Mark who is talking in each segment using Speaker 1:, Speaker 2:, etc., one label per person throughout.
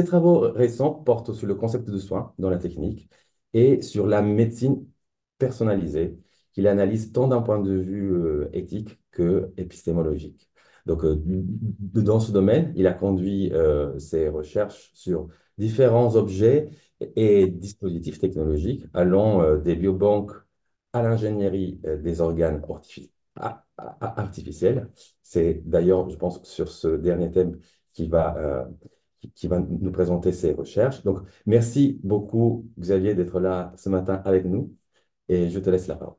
Speaker 1: Ses travaux récents
Speaker 2: portent sur le concept de soins dans la technique et sur la médecine personnalisée qu'il analyse tant d'un point de vue euh, éthique que épistémologique. Donc, euh, dans ce domaine, il a conduit euh, ses recherches sur différents objets et, dispositifs technologiques allant des biobanques à l'ingénierie des organes artificiels. C'est d'ailleurs, je pense, sur ce dernier thème qu'il va qui, va nous présenter ses recherches. Donc, merci beaucoup, Xavier, d'être là ce matin avec nous. Et je te laisse la parole.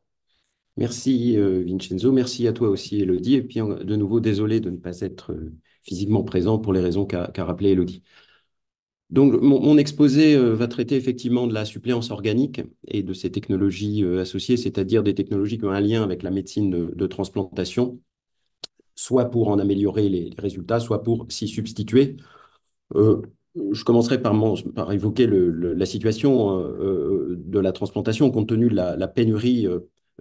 Speaker 2: Merci, euh, Vincenzo. Merci à toi aussi, Elodie. Et puis, de nouveau, désolé de ne pas être euh, physiquement présent pour les raisons qu'a rappelées rappelé Elodie. Donc, mon, exposé euh, va traiter effectivement de la suppléance organique et de ses technologies associées, c'est-à-dire des technologies qui ont un lien avec la médecine de, transplantation, soit pour en améliorer les résultats, soit pour s'y substituer. Euh, je commencerai par, évoquer la situation euh, euh, de la transplantation compte tenu de la, pénurie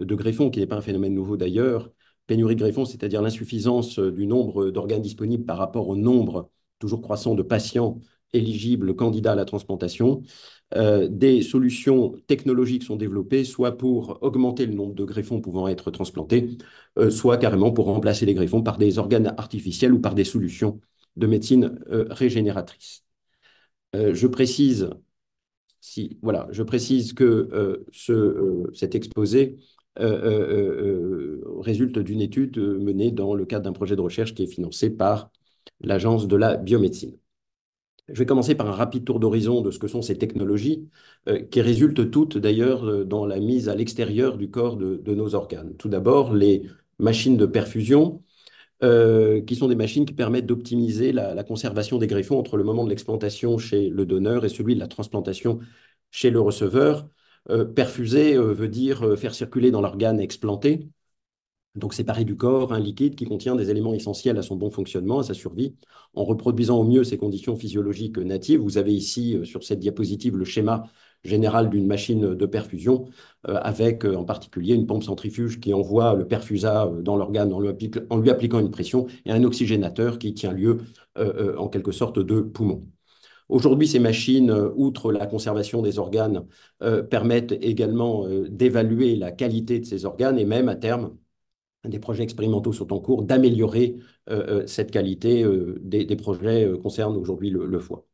Speaker 2: de greffons, qui n'est pas un phénomène nouveau d'ailleurs. Pénurie de greffons, c'est-à-dire l'insuffisance du nombre d'organes disponibles par rapport au nombre toujours croissant de patients éligibles candidats à la transplantation. des solutions technologiques sont développées, soit pour augmenter le nombre de greffons pouvant être transplantés, soit carrément pour remplacer les greffons par des organes artificiels ou par des solutions de médecine euh, régénératrice. Euh, je précise si, voilà, je précise que euh, ce, cet exposé résulte d'une étude menée dans le cadre d'un projet de recherche qui est financé par l'Agence de la biomédecine. Je vais commencer par un rapide tour d'horizon de ce que sont ces technologies, qui résultent toutes d'ailleurs dans la mise à l'extérieur du corps de, nos organes. Tout d'abord, les machines de perfusion, euh, qui sont des machines qui permettent d'optimiser la, conservation des griffons entre le moment de l'explantation chez le donneur et celui de la transplantation chez le receveur. Euh, perfuser euh, veut dire faire circuler dans l'organe explanté, donc séparer du corps un liquide qui contient des éléments essentiels à son bon fonctionnement, à sa survie, en reproduisant au mieux ses conditions physiologiques natives. Vous avez ici sur cette diapositive le schéma générale d'une machine de perfusion, euh, avec euh, en particulier une pompe centrifuge qui envoie le perfusat euh, dans l'organe en, lui appliquant une pression et un oxygénateur qui tient lieu en quelque sorte de poumon. Aujourd'hui, ces machines, outre la conservation des organes, permettent également d'évaluer la qualité de ces organes et même à terme, des projets expérimentaux sont en cours d'améliorer cette qualité des, projets concernent aujourd'hui le, foie.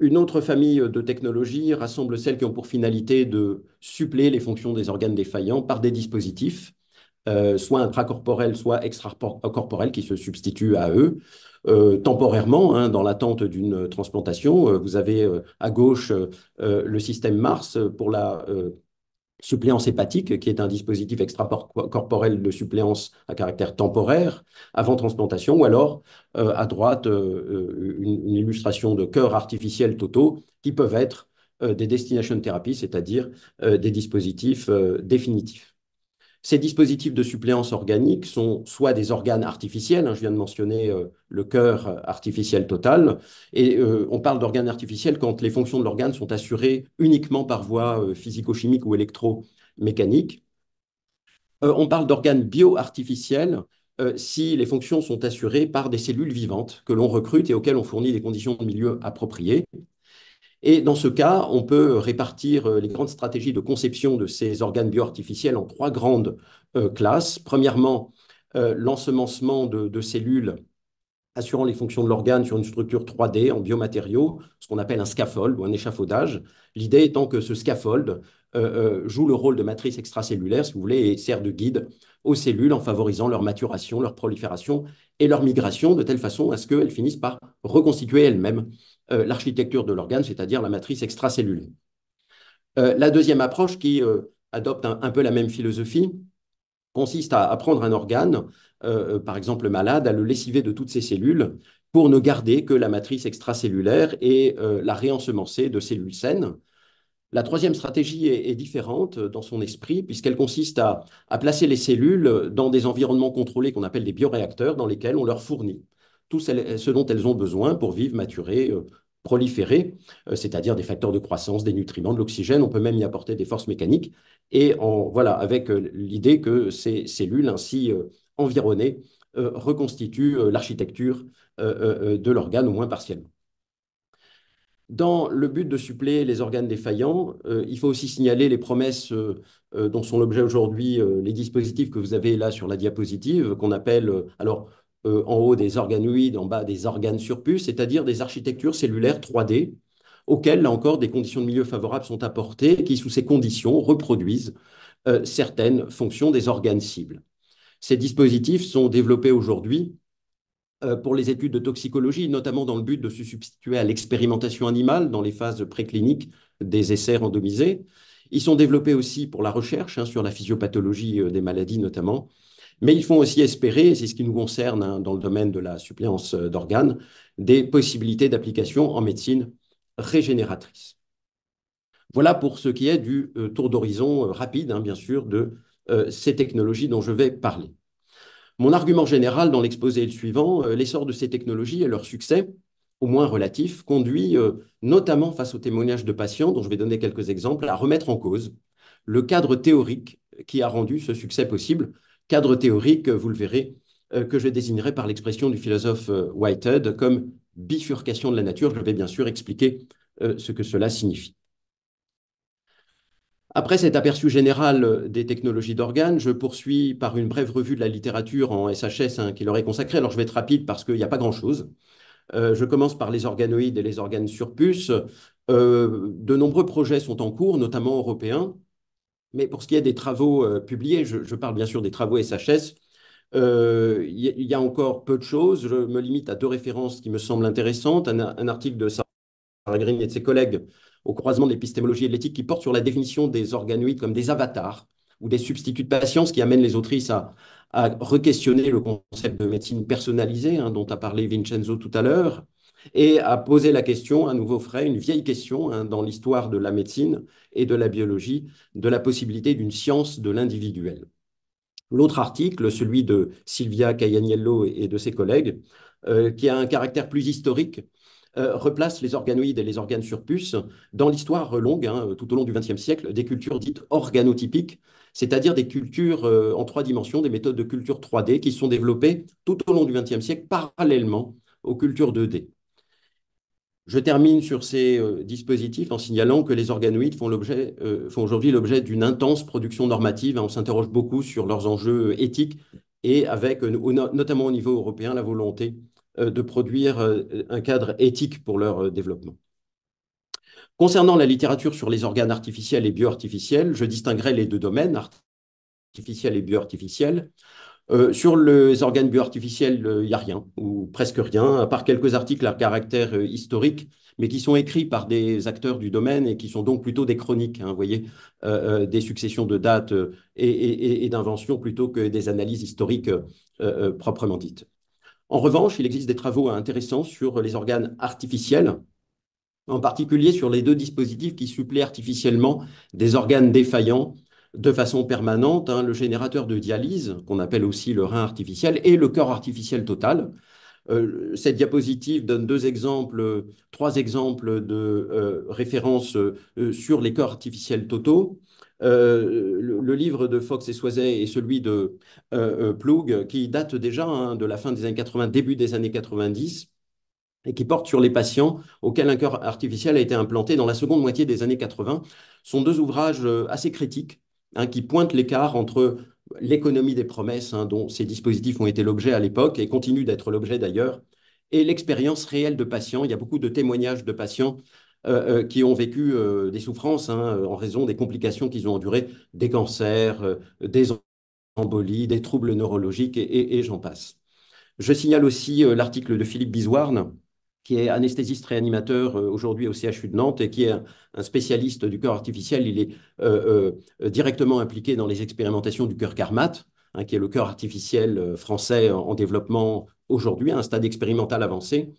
Speaker 2: Une autre famille euh, de technologies rassemble celles qui ont pour finalité de suppléer les fonctions des organes défaillants par des dispositifs, euh, soit intracorporels, soit extracorporels, qui se substituent à eux. Euh, temporairement, hein, dans l'attente d'une transplantation, vous avez à gauche le système MARS pour la suppléance hépatique, qui est un dispositif extracorporel de suppléance à caractère temporaire avant transplantation, ou alors euh, à droite, euh, euh, une, illustration de cœurs artificiels totaux qui peuvent être des destination thérapie, c'est-à-dire des dispositifs définitifs. Ces dispositifs de suppléance organique sont soit des organes artificiels, hein, je viens de mentionner euh, le cœur euh, artificiel total, et euh, on parle d'organes artificiels quand les fonctions de l'organe sont assurées uniquement par voie physico-chimique ou électromécanique. on parle d'organes bio-artificiels si les fonctions sont assurées par des cellules vivantes que l'on recrute et auxquelles on fournit des conditions de milieu appropriées. Et dans ce cas, on peut répartir euh, les grandes stratégies de conception de ces organes bioartificiels en trois grandes euh, classes. Premièrement, euh, l'ensemencement de, cellules assurant les fonctions de l'organe sur une structure 3D en biomatériaux, ce qu'on appelle un scaffold ou un échafaudage. L'idée étant que ce scaffold joue le rôle de matrice extracellulaire, si vous voulez, et sert de guide aux cellules en favorisant leur maturation, leur prolifération et leur migration de telle façon à ce qu'elles finissent par reconstituer elles-mêmes euh, l'architecture de l'organe, c'est-à-dire la matrice extracellulaire. Euh, la deuxième approche qui euh, adopte un, peu la même philosophie consiste à, prendre un organe, par exemple malade, à le lessiver de toutes ses cellules pour ne garder que la matrice extracellulaire et la réensemencer de cellules saines. La troisième stratégie est, différente dans son esprit, puisqu'elle consiste à, placer les cellules dans des environnements contrôlés qu'on appelle des bioréacteurs, dans lesquels on leur fournit tout ce, dont elles ont besoin pour vivre, maturer, proliférer, euh, c'est-à-dire des facteurs de croissance, des nutriments, de l'oxygène. On peut même y apporter des forces mécaniques. Et en, voilà, avec euh, l'idée que ces cellules ainsi euh, environnées reconstituent l'architecture de l'organe, au moins partiellement. Dans le but de suppléer les organes défaillants, il faut aussi signaler les promesses dont sont l'objet aujourd'hui les dispositifs que vous avez là sur la diapositive, qu'on appelle alors euh, en haut des organoïdes, en bas des organes surplus, c'est-à-dire des architectures cellulaires 3D auxquelles, là encore, des conditions de milieu favorables sont apportées, qui, sous ces conditions, reproduisent euh, certaines fonctions des organes cibles. Ces dispositifs sont développés aujourd'hui euh, pour les études de toxicologie, notamment dans le but de se substituer à l'expérimentation animale dans les phases précliniques des essais randomisés. Ils sont développés aussi pour la recherche hein, sur la physiopathologie des maladies notamment, mais ils font aussi espérer, c'est ce qui nous concerne hein, dans le domaine de la suppléance euh, d'organes, des possibilités d'application en médecine régénératrice. Voilà pour ce qui est du euh, tour d'horizon euh, rapide, hein, bien sûr, de ces technologies dont je vais parler. Mon argument général dans l'exposé est le suivant, l'essor de ces technologies et leur succès, au moins relatif, conduit, notamment face aux témoignages de patients, dont je vais donner quelques exemples, à remettre en cause le cadre théorique qui a rendu ce succès possible, cadre théorique, vous le verrez, euh, que je désignerai par l'expression du philosophe euh, Whitehead comme bifurcation de la nature. Je vais bien sûr expliquer euh, ce que cela signifie. Après cet aperçu général des technologies d'organes, je poursuis par une brève revue de la littérature en SHS hein, qui leur est consacrée. Alors je vais être rapide parce qu'il n'y a pas grand-chose. je commence par les organoïdes et les organes sur de nombreux projets sont en cours, notamment européens, mais pour ce qui est des travaux euh, publiés, je, parle bien sûr des travaux SHS, euh, il y, a encore peu de choses. Je me limite à deux références qui me semblent intéressantes. Un, article de Sarah Green et de ses collègues au croisement de l'épistémologie et de l'éthique qui porte sur la définition des organoïdes comme des avatars ou des substituts de ce qui amènent les autrices à, re-questionner le concept de médecine personnalisée hein, dont a parlé Vincenzo tout à l'heure et a posé la question, à nouveau frais, une vieille question hein, dans l'histoire de la médecine et de la biologie, de la possibilité d'une science de l'individuel. L'autre article, celui de Silvia Caglianiello et de ses collègues, euh, qui a un caractère plus historique, euh, replace les organoïdes et les organes sur puce dans l'histoire longue, hein, tout au long du XXe siècle, des cultures dites organotypiques, c'est-à-dire des cultures euh, en trois dimensions, des méthodes de culture 3D qui sont développées tout au long du XXe siècle parallèlement aux cultures 2D. Je termine sur ces euh, dispositifs en signalant que les organoïdes font, euh, aujourd'hui l'objet d'une intense production normative. Hein. On s'interroge beaucoup sur leurs enjeux euh, éthiques et avec, notamment au niveau européen, la volonté de produire un cadre éthique pour leur développement. Concernant la littérature sur les organes artificiels et bioartificiels, je distinguerai les deux domaines, artificiel et bioartificiel. Euh, sur les organes bioartificiels, il euh, n'y a rien, ou presque rien, à part quelques articles à caractère euh, historique, mais qui sont écrits par des acteurs du domaine et qui sont donc plutôt des chroniques, hein, voyez, des successions de dates et, et d'inventions plutôt que des analyses historiques proprement dites. En revanche, il existe des travaux intéressants sur les organes artificiels, en particulier sur les deux dispositifs qui suppléent artificiellement des organes défaillants de façon permanente hein, le générateur de dialyse, qu'on appelle aussi le rein artificiel, et le corps artificiel total. Euh, cette diapositive donne deux exemples, trois exemples de euh, références euh, sur les corps artificiels totaux. Le, livre de Fox et Soiset et celui de Ploug, qui date déjà hein, de la fin des années 80, début des années 90, et qui porte sur les patients auxquels un cœur artificiel a été implanté dans la seconde moitié des années 80, sont deux ouvrages assez critiques Hein, qui pointe l'écart entre l'économie des promesses, hein, dont ces dispositifs ont été l'objet à l'époque et continuent d'être l'objet d'ailleurs, et l'expérience réelle de patients. Il y a beaucoup de témoignages de patients euh, euh, qui ont vécu euh, des souffrances hein, en raison des complications qu'ils ont endurées, des cancers, des embolies, des troubles neurologiques, et, j'en passe. Je signale aussi l'article de Philippe Bisouarne, qui est anesthésiste réanimateur euh, aujourd'hui au CHU de Nantes et qui est un, spécialiste du cœur artificiel. Il est euh, euh, directement impliqué dans les expérimentations du cœur CARMAT, hein, qui est le cœur artificiel français en, développement aujourd'hui, à un stade expérimental avancé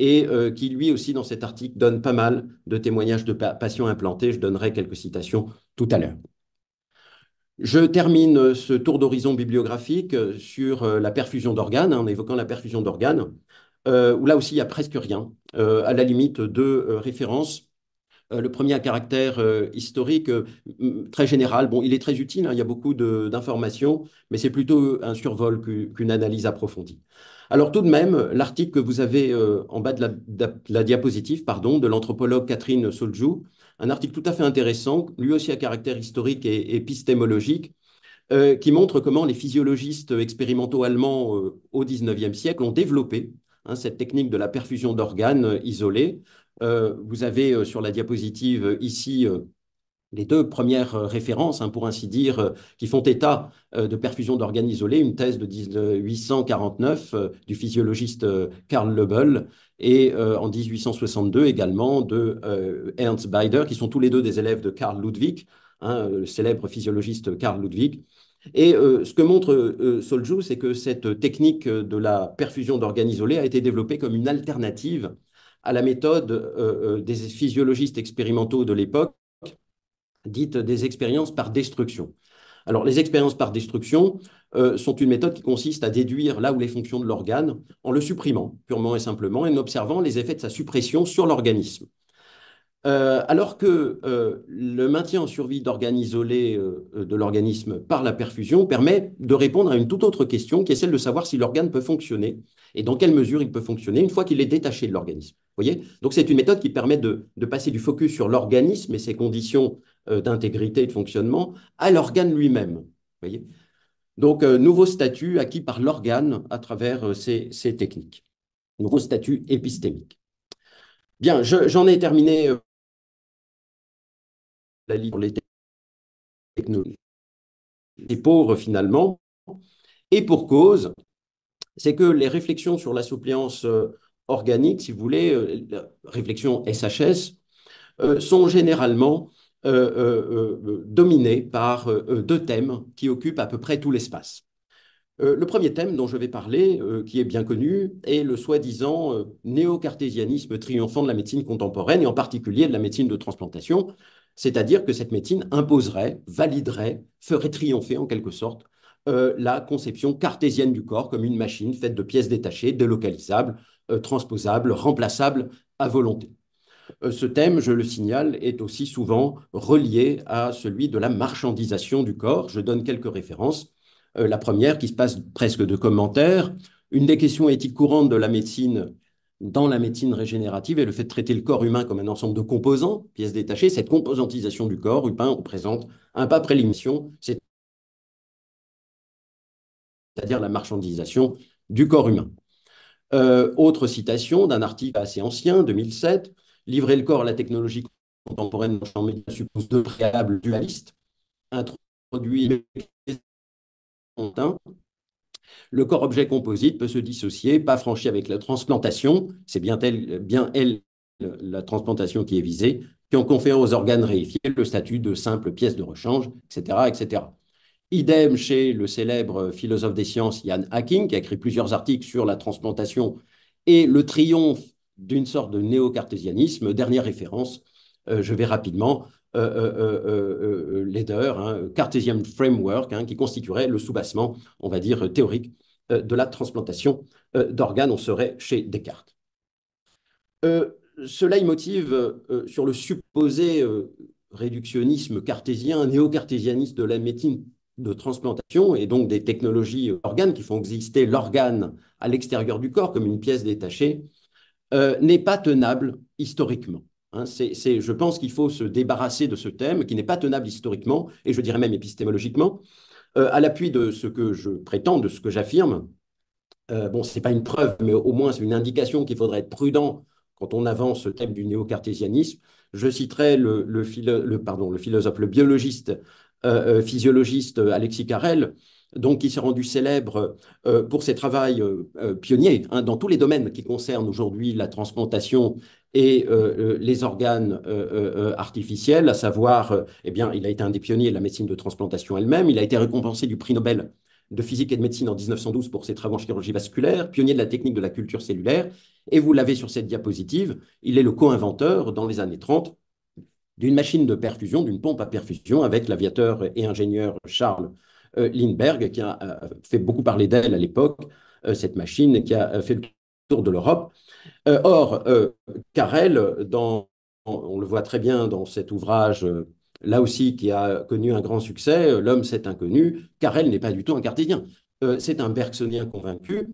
Speaker 2: et qui lui aussi dans cet article donne pas mal de témoignages de patients implantés. Je donnerai quelques citations tout à l'heure. Je termine ce tour d'horizon bibliographique sur la perfusion d'organes, hein, en évoquant la perfusion d'organes. Euh, où là aussi, il n'y a presque rien. Euh, à la limite, deux euh, références. Le premier à caractère historique, très général. Bon, il est très utile, hein, il y a beaucoup d'informations, mais c'est plutôt un survol qu'une analyse approfondie. Alors tout de même, l'article que vous avez en bas de la, diapositive, pardon, de l'anthropologue Catherine Soljou, un article tout à fait intéressant, lui aussi à caractère historique et, et épistémologique, qui montre comment les physiologistes expérimentaux allemands au XIXe siècle ont développé Hein, cette technique de la perfusion d'organes euh, isolés. Euh, vous avez euh, sur la diapositive ici les deux premières références, hein, pour ainsi dire, qui font état de perfusion d'organes isolés, une thèse de 1849 du physiologiste Karl Lebel et en 1862 également de Ernst Beider, qui sont tous les deux des élèves de Karl Ludwig, hein, le célèbre physiologiste Karl Ludwig. Et euh, ce que montre Soljou, euh, Solju, c'est que cette technique de la perfusion d'organes isolés a été développée comme une alternative à la méthode euh, des physiologistes expérimentaux de l'époque, dite des expériences par destruction. Alors, les expériences par destruction sont une méthode qui consiste à déduire là où les fonctions de l'organe en le supprimant purement et simplement et en observant les effets de sa suppression sur l'organisme. Euh, alors que euh, le maintien en survie d'organes isolés euh, de l'organisme par la perfusion permet de répondre à une toute autre question qui est celle de savoir si l'organe peut fonctionner et dans quelle mesure il peut fonctionner une fois qu'il est détaché de l'organisme. Voyez Donc c'est une méthode qui permet de, passer du focus sur l'organisme et ses conditions d'intégrité et de fonctionnement à l'organe lui-même. Voyez Donc nouveau statut acquis par l'organe à travers ces, techniques. Nouveau statut épistémique. Bien,
Speaker 3: j'en ai terminé la pour les
Speaker 2: technologies. pauvres, finalement, et pour cause, c'est que les réflexions sur la suppléance euh, organique, si vous voulez, euh, réflexion SHS, euh, sont généralement dominées par deux thèmes qui occupent à peu près tout l'espace. le premier thème dont je vais parler, qui est bien connu, est le soi-disant néocartésianisme triomphant de la médecine contemporaine, et en particulier de la médecine de transplantation, c'est-à-dire que cette médecine imposerait, validerait, ferait triompher en quelque sorte euh, la conception cartésienne du corps comme une machine faite de pièces détachées, délocalisables, euh, transposables, remplaçables à volonté. Euh, ce thème, je le signale, est aussi souvent relié à celui de la marchandisation du corps. Je donne quelques références. la première qui se passe presque de commentaires. Une des questions éthiques courantes de la médecine dans la médecine régénérative et le fait de traiter le corps humain comme un ensemble de composants, pièces détachées, cette composantisation du corps humain représente un pas près l'émission, c'est-à-dire la marchandisation du corps humain. Euh, autre citation d'un article assez ancien, 2007, Livrer le corps à la technologie contemporaine dans le champ médical suppose deux préalables dualistes, introduit le corps-objet composite peut se dissocier, pas franchi avec la transplantation, c'est bien, bien, elle, la transplantation qui est visée, qui en confère aux organes réifiés le statut de simple pièce de rechange, etc. etc. Idem chez le célèbre philosophe des sciences Jan Hacking, qui a écrit plusieurs articles sur la transplantation et le triomphe d'une sorte de néo-cartésianisme. Dernière référence, euh, je vais rapidement, euh, euh, euh, euh, leader, hein, cartésien framework, hein, qui constituerait le soubassement, on va dire, théorique de la transplantation d'organes. On serait chez Descartes. cela y motive sur le supposé réductionnisme cartésien, néo-cartésianiste de la médecine de transplantation et donc des technologies organes qui font exister l'organe à l'extérieur du corps comme une pièce détachée, n'est pas tenable historiquement. Hein, c'est, je pense qu'il faut se débarrasser de ce thème qui n'est pas tenable historiquement et je dirais même épistémologiquement. Euh, à l'appui de ce que je prétends, de ce que j'affirme, euh, bon, ce n'est pas une preuve, mais au moins c'est une indication qu'il faudrait être prudent quand on avance ce thème du néo-cartésianisme. Je citerai le, philosophe, le biologiste, euh, physiologiste Alexis Carrel, donc il s'est rendu célèbre euh, pour ses travaux euh, euh, pionniers hein, dans tous les domaines qui concernent aujourd'hui la transplantation et les organes artificiels, à savoir, eh bien, il a été un des pionniers de la médecine de transplantation elle-même, il a été récompensé du prix Nobel de physique et de médecine en 1912 pour ses travaux en chirurgie vasculaire, pionnier de la technique de la culture cellulaire, et vous l'avez sur cette diapositive, il est le co-inventeur dans les années 30 d'une machine de perfusion, d'une pompe à perfusion avec l'aviateur et ingénieur Charles euh, Lindbergh, qui a euh, fait beaucoup parler d'elle à l'époque, euh, cette machine qui a fait le tour de l'Europe. or, Carrel, on le voit très bien dans cet ouvrage, là aussi, qui a connu un grand succès, L'homme, c'est inconnu, Carrel n'est pas du tout un cartésien. c'est un bergsonien convaincu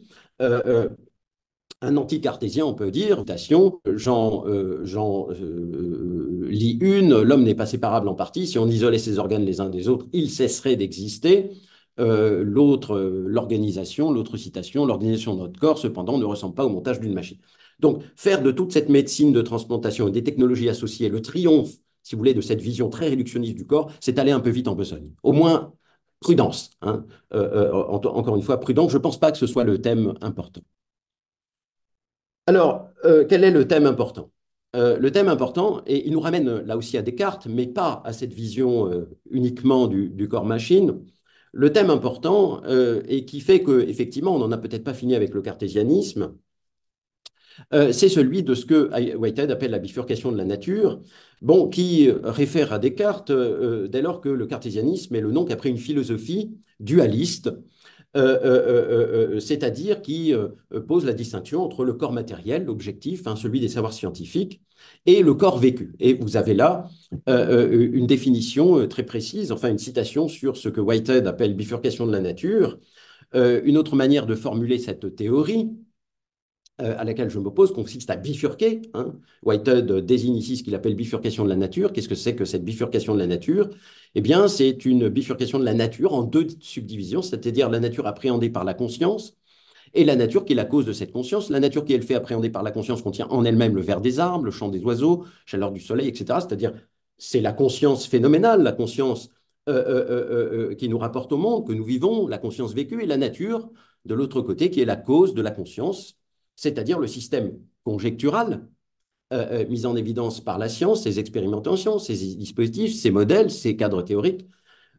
Speaker 2: un anticartésien, on peut dire, citation, j'en euh, Jean euh, euh, lis une, l'homme n'est pas séparable en partie, si on isolait ses organes les uns des autres, il cesserait d'exister. l'autre, l'organisation, l'autre citation, l'organisation de notre corps, cependant, ne ressemble pas au montage d'une machine. Donc, faire de toute cette médecine de transplantation et des technologies associées le triomphe, si vous voulez, de cette vision très réductionniste du corps, c'est aller un peu vite en besogne. Au moins, prudence. Hein. encore une fois, prudence. Je ne pense pas que ce soit le thème important. Alors, euh, quel est le thème important euh, Le thème important, et il nous ramène euh, là aussi à Descartes, mais pas à cette vision uniquement du, corps-machine, le thème important, et qui fait qu'effectivement, on n'en a peut-être pas fini avec le cartésianisme, c'est celui de ce que Whitehead appelle la bifurcation de la nature, bon, qui réfère à Descartes dès lors que le cartésianisme est le nom qu'a pris une philosophie dualiste euh, euh, euh, c'est-à-dire qui pose la distinction entre le corps matériel, l'objectif, hein, celui des savoirs scientifiques, et le corps vécu. Et vous avez là une définition très précise, enfin une citation sur ce que Whitehead appelle bifurcation de la nature. une autre manière de formuler cette théorie, euh, à laquelle je m'oppose consiste à bifurquer. Hein. Whitehead euh, désigne ici ce qu'il appelle bifurcation de la nature. Qu'est-ce que c'est que cette bifurcation de la nature Eh bien, c'est une bifurcation de la nature en deux subdivisions, c'est-à-dire la nature appréhendée par la conscience et la nature qui est la cause de cette conscience. La nature qui est le fait appréhendée par la conscience contient en elle-même le vert des arbres, le chant des oiseaux, chaleur du soleil, etc. C'est-à-dire, c'est la conscience phénoménale, la conscience euh, qui nous rapporte au monde, que nous vivons, la conscience vécue, et la nature de l'autre côté qui est la cause de la conscience c'est-à-dire le système conjectural euh, euh, mis en évidence par la science, ses expérimentations, ses dispositifs, ses modèles, ses cadres théoriques,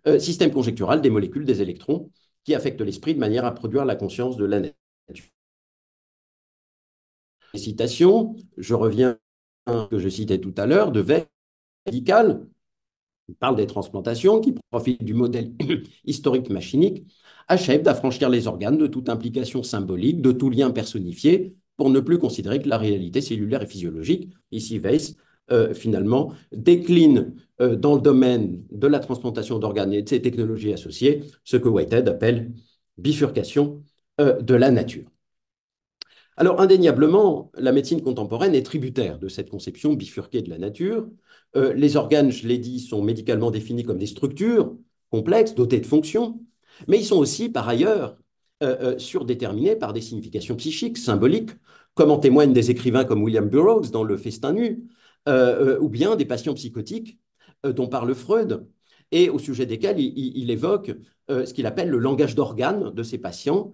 Speaker 2: euh, système conjectural des molécules, des électrons, qui affectent l'esprit de manière à produire la conscience de la nature. Les je reviens à ce que je citais tout à l'heure, de Veil médical, parle des transplantations, qui profite du modèle historique machinique achève d'affranchir les organes de toute implication symbolique, de tout lien personnifié, pour ne plus considérer que la réalité cellulaire et physiologique. Ici, Weiss, euh, finalement, décline euh, dans le domaine de la transplantation d'organes et de ces technologies associées ce que Whitehead appelle bifurcation euh, de la nature. Alors, indéniablement, la médecine contemporaine est tributaire de cette conception bifurquée de la nature. les organes, je l'ai dit, sont médicalement définis comme des structures complexes, dotées de fonctions, mais ils sont aussi, par ailleurs, euh, euh, surdéterminés par des significations psychiques, symboliques, comme en témoignent des écrivains comme William Burroughs dans Le Festin nu, euh, ou bien des patients psychotiques dont parle Freud, et au sujet desquels il, évoque ce qu'il appelle le langage d'organe » de ces patients,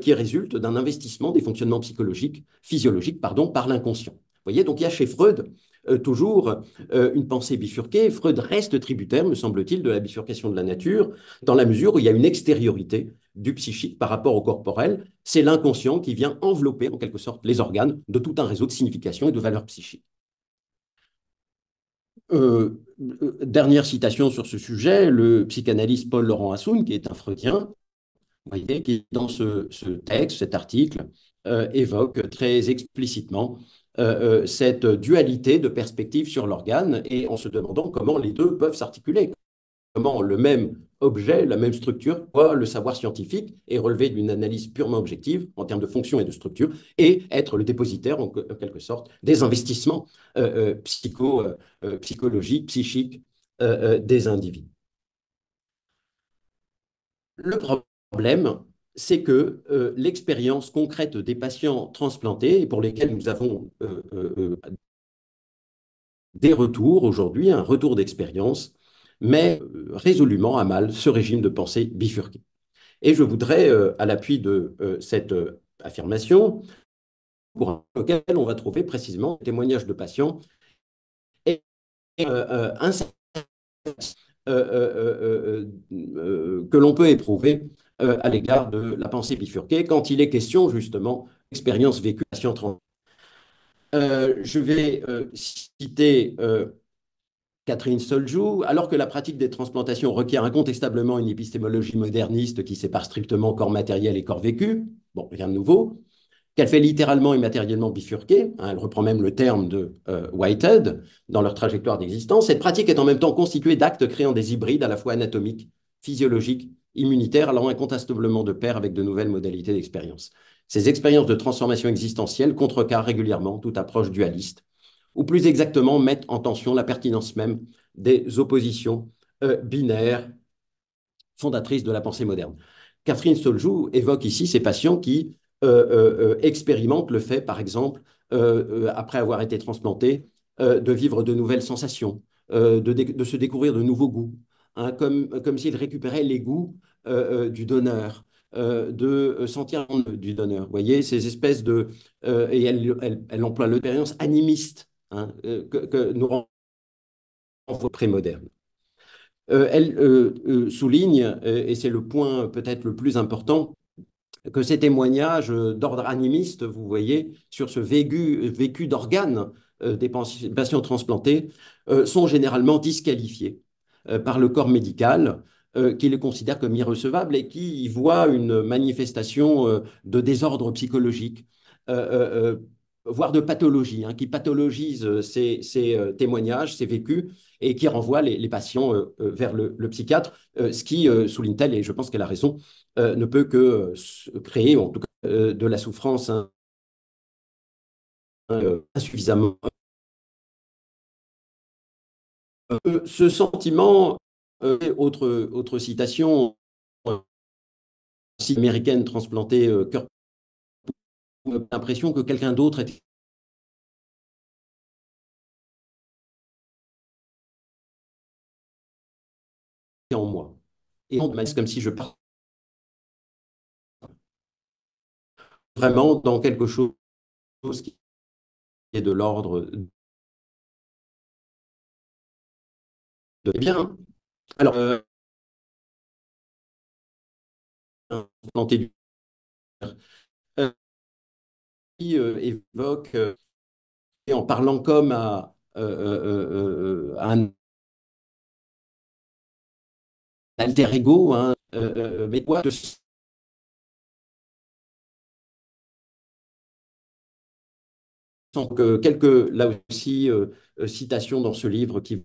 Speaker 2: qui résulte d'un investissement des fonctionnements psychologiques, physiologiques, pardon, par l'inconscient. Vous voyez, donc il y a chez Freud euh, toujours euh, une pensée bifurquée. Freud reste tributaire, me semble-t-il, de la bifurcation de la nature, dans la mesure où il y a une extériorité du psychique par rapport au corporel. C'est l'inconscient qui vient envelopper, en quelque sorte, les organes de tout un réseau de significations et de valeurs psychiques. Euh, dernière citation sur ce sujet, le psychanalyste Paul Laurent Assoun, qui est un freudien, qui dans ce, texte, cet article, évoque très explicitement euh, euh, cette dualité de perspective sur l'organe et en se demandant comment les deux peuvent s'articuler, comment le même objet, la même structure, quoi, le savoir scientifique est relevé d'une analyse purement objective en termes de fonction et de structure et être le dépositaire, en, quelque sorte, des investissements euh, psycho, psychologiques, psychiques des individus. Le problème, c'est que euh, l'expérience concrète des patients transplantés, et pour lesquels nous avons euh, euh, des retours aujourd'hui, un retour d'expérience, met résolument à mal ce régime de pensée bifurqué. Et je voudrais, à l'appui de cette affirmation, pour laquelle on va trouver précisément un témoignages de patients et un que l'on peut éprouver euh, à l'égard de la pensée bifurquée quand il est question justement d'expérience vécue à science euh, je vais euh, citer euh, Catherine Soljou. Alors que la pratique des transplantations requiert incontestablement une épistémologie moderniste qui sépare strictement corps matériel et corps vécu, bon, rien de nouveau, qu'elle fait littéralement et matériellement bifurquer, hein, elle reprend même le terme de "whited" Whitehead dans leur trajectoire d'existence, cette pratique est en même temps constituée d'actes créant des hybrides à la fois anatomiques, physiologiques immunitaire allant incontestablement de pair avec de nouvelles modalités d'expérience. Ces expériences de transformation existentielle contrecarrent régulièrement toute approche dualiste, ou plus exactement mettent en tension la pertinence même des oppositions euh, binaires fondatrices de la pensée moderne. Catherine Soljou évoque ici ces patients qui euh, euh, expérimentent le fait, par exemple, après avoir été transplantés, de vivre de nouvelles sensations, de, se découvrir de nouveaux goûts, Hein, comme, comme s'il récupérait les goûts euh, euh, du donneur. Euh, de sentir du donneur. Vous voyez, ces espèces de... et elle, emploie l'expérience animiste hein, que, que, nous renvoie prémoderne. Euh, elle souligne, et c'est le point peut-être le plus important, que ces témoignages d'ordre animiste, vous voyez, sur ce vécu d'organes des patients transplantés, sont généralement disqualifiés euh, par le corps médical euh, qui les considère comme irrecevables et qui y une manifestation euh, de désordre psychologique, voire de pathologie, hein, qui pathologise ces, témoignages, ces vécus, et qui renvoie les, patients vers le, psychiatre, ce qui, souligne t et je pense qu'elle a raison, ne peut que créer, en tout cas, de la souffrance hein, insuffisamment
Speaker 3: euh, ce sentiment, euh, autre, autre citation euh, américaine transplantée, euh, l'impression que quelqu'un d'autre est en moi. Et on me comme si je partais vraiment dans quelque chose qui est de l'ordre Eh bien. Hein. Alors, euh, planter du euh, euh, euh évoque et euh, en parlant comme à, un alter ego, hein, mais quoi de Donc, quelques, là aussi, citations dans ce livre qui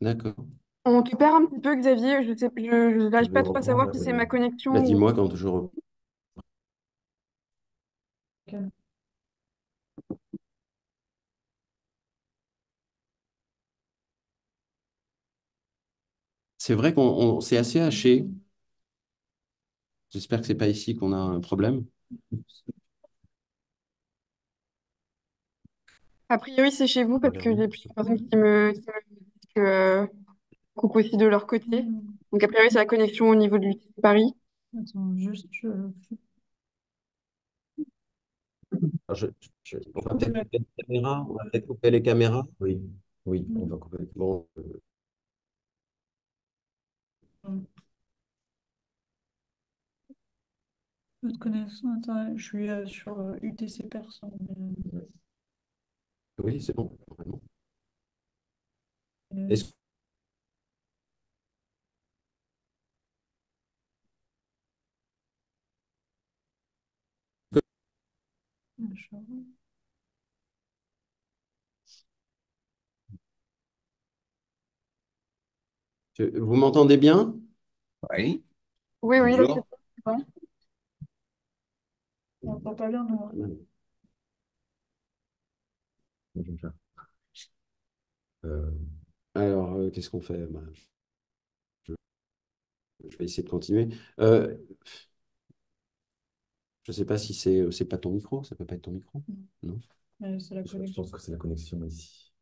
Speaker 2: D'accord.
Speaker 4: On te perd un petit peu, Xavier. Je sais, pas trop à savoir si c'est ma connexion. Bah,
Speaker 2: dis-moi quand je reprends. C'est vrai qu'on s'est assez haché. J'espère que c'est pas ici qu'on a un problème.
Speaker 4: A priori, c'est chez vous parce que j'ai plusieurs personnes qui me, disent que euh, aussi de leur côté. Donc, a priori, c'est la connexion au niveau de l'UTC Paris. Attends, juste,
Speaker 2: ah, je... on va peut-être couper les caméras. On va couper les caméras. Oui, oui, mm. on va complètement. euh,
Speaker 4: Votre connexion, attends, je suis euh, sur UTC euh, Person.
Speaker 3: Oui, c'est bon, normalement. Euh... Est-ce
Speaker 2: que... Vous m'entendez bien? Oui.
Speaker 3: Oui, oui, là,
Speaker 4: c'est bon. On peut pas bien,
Speaker 2: mais... Euh, alors, euh, qu'est-ce qu'on fait ben, je, vais essayer de continuer. Euh, je ne sais pas si c'est c'est pas ton micro, ça peut pas être ton micro,
Speaker 4: je, pense
Speaker 2: que c'est la connexion ici.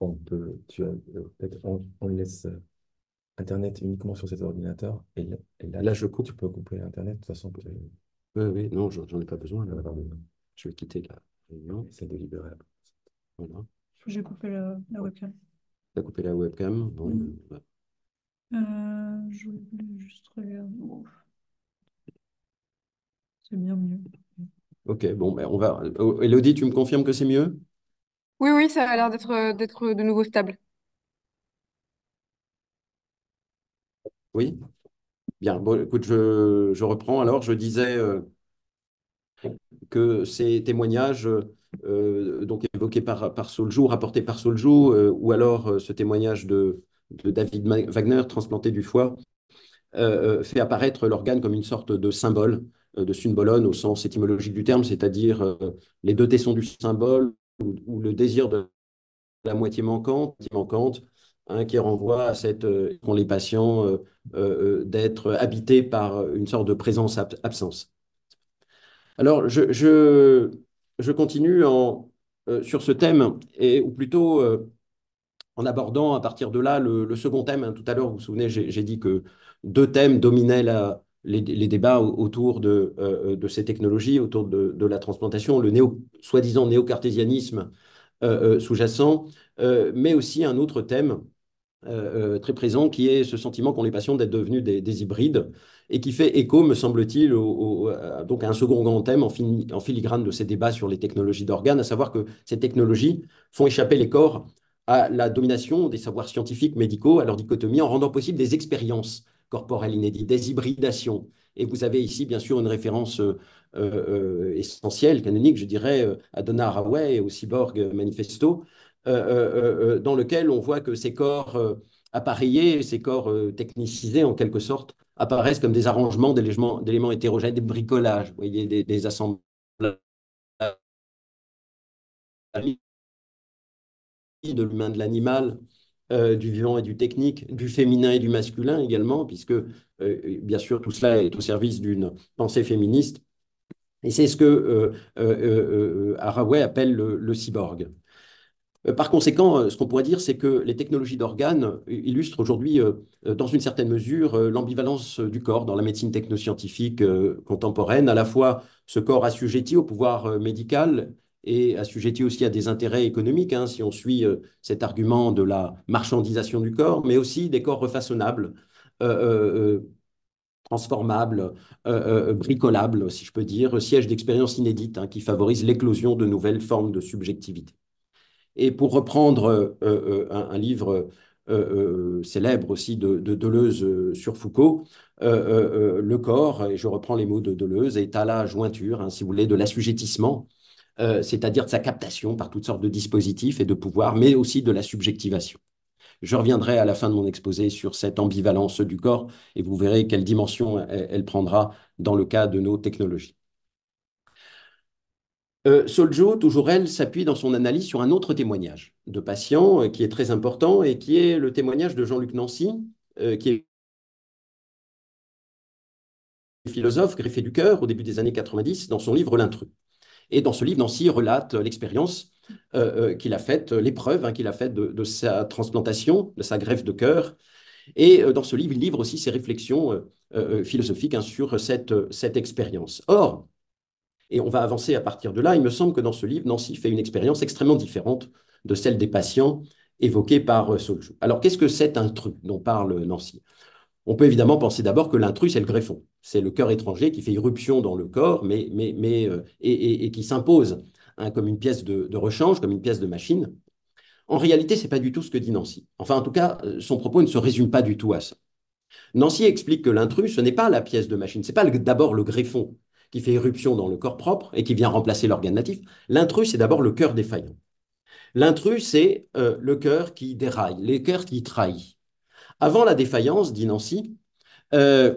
Speaker 2: On peut, tu on, laisse Internet uniquement sur cet ordinateur et, là, là, je coupe. Tu peux couper Internet de toute façon. Oui, oui, non, j'en ai pas besoin. Je vais quitter la réunion. C'est délibérable.
Speaker 5: J'ai coupé la, webcam.
Speaker 2: Tu as coupé la webcam mm.
Speaker 5: euh, Je voulais juste regarder. C'est bien mieux.
Speaker 2: Ok, bon, ben, on va. Euh, Elodie, tu me confirmes que c'est mieux?
Speaker 4: Oui, oui, ça a l'air d'être d'être de nouveau stable.
Speaker 2: Oui? Bien, écoute, je, reprends. Alors, je disais euh, que ces témoignages. Euh, donc évoqué par, par rapporté par Soljo, euh, ou alors euh, ce témoignage de, David Wagner, transplanté du foie, fait apparaître l'organe comme une sorte de symbole de symbolone au sens étymologique du terme, c'est-à-dire les deux tessons du symbole ou, le désir de la moitié manquante, manquante hein, qui renvoie à cette euh, les patients d'être habités par une sorte de présence-absence. Alors, je, je continue euh, sur ce thème, et, ou plutôt euh, en abordant à partir de là le, second thème. Hein, tout à l'heure, vous vous souvenez, j'ai dit que deux thèmes dominaient les, débats autour euh, de, ces technologies, autour de, la transplantation, le soi-disant néo-cartésianisme sous-jacent, mais aussi un autre thème euh, euh, très présent, qui est ce sentiment qu'ont les patients d'être devenus des, hybrides et qui fait écho, me semble-t-il, euh, donc à un second grand thème en, filigrane de ces débats sur les technologies d'organes, à savoir que ces technologies font échapper les corps à la domination des savoirs scientifiques, médicaux, à leur dichotomie, en rendant possible des expériences corporelles inédites, des hybridations. Et vous avez ici, bien sûr, une référence essentielle, canonique, je dirais, à Donna Haraway et au cyborg manifesto, euh, euh, euh, dans lequel on voit que ces corps appareillés, ces corps technicisés en quelque sorte, apparaissent comme des arrangements d'éléments hétérogènes, des bricolages, voyez, des, assemblages de l'humain, de l'animal, du vivant et du technique, du féminin et du masculin également, puisque bien sûr tout cela est au service d'une pensée féministe. Et c'est ce que euh, Haraway appelle le cyborg. Euh, par conséquent, euh, ce qu'on pourrait dire, c'est que les technologies d'organes euh, illustrent aujourd'hui, dans une certaine mesure, l'ambivalence du corps dans la médecine technoscientifique contemporaine, à la fois ce corps assujetti au pouvoir médical et assujetti aussi à des intérêts économiques, hein, si on suit cet argument de la marchandisation du corps, mais aussi des corps refaçonnables. transformables, bricolables, si je peux dire, siège d'expériences inédites hein, qui favorise l'éclosion de nouvelles formes de subjectivité. Et pour reprendre euh, euh, un, livre euh, célèbre aussi de, Deleuze sur Foucault, le corps, et je reprends les mots de Deleuze, est à la jointure, hein, si vous voulez, de l'assujettissement, c'est-à-dire de sa captation par toutes sortes de dispositifs et de pouvoirs, mais aussi de la subjectivation. Je reviendrai à la fin de mon exposé sur cette ambivalence du corps et vous verrez quelle dimension elle, prendra dans le cas de nos technologies. Euh, Soljo, toujours elle, s'appuie dans son analyse sur un autre témoignage de patient euh, qui est très important et qui est le témoignage de Jean-Luc Nancy, euh, qui est philosophe greffé du cœur au début des années 90 dans son livre L'intrus. Et dans ce livre, Nancy relate l'expérience qu'il a faite, l'épreuve hein, qu'il a faite de, sa transplantation, de sa greffe de cœur. Et dans ce livre, il livre aussi ses réflexions philosophiques hein, sur cette, cette expérience. Or, et on va avancer à partir de là. Il me semble que dans ce livre, Nancy fait une expérience extrêmement différente de celle des patients évoqués par euh, Soljou. Alors, qu'est-ce que cet intrus dont parle euh, Nancy on peut évidemment penser d'abord que l'intrus, c'est le greffon. C'est le cœur étranger qui fait irruption dans le corps mais, euh, et, qui s'impose hein, comme une pièce de, de, rechange, comme une pièce de machine. En réalité, ce n'est pas du tout ce que dit Nancy. Enfin, en tout cas, son propos ne se résume pas du tout à ça. Nancy explique que l'intrus, ce n'est pas la pièce de machine, ce n'est pas d'abord le greffon qui fait éruption dans le corps propre et qui vient remplacer l'organe natif. L'intrus, c'est d'abord le cœur défaillant. L'intrus, c'est euh, le cœur qui déraille, le cœur qui trahit. Avant la défaillance, dit Nancy, il euh,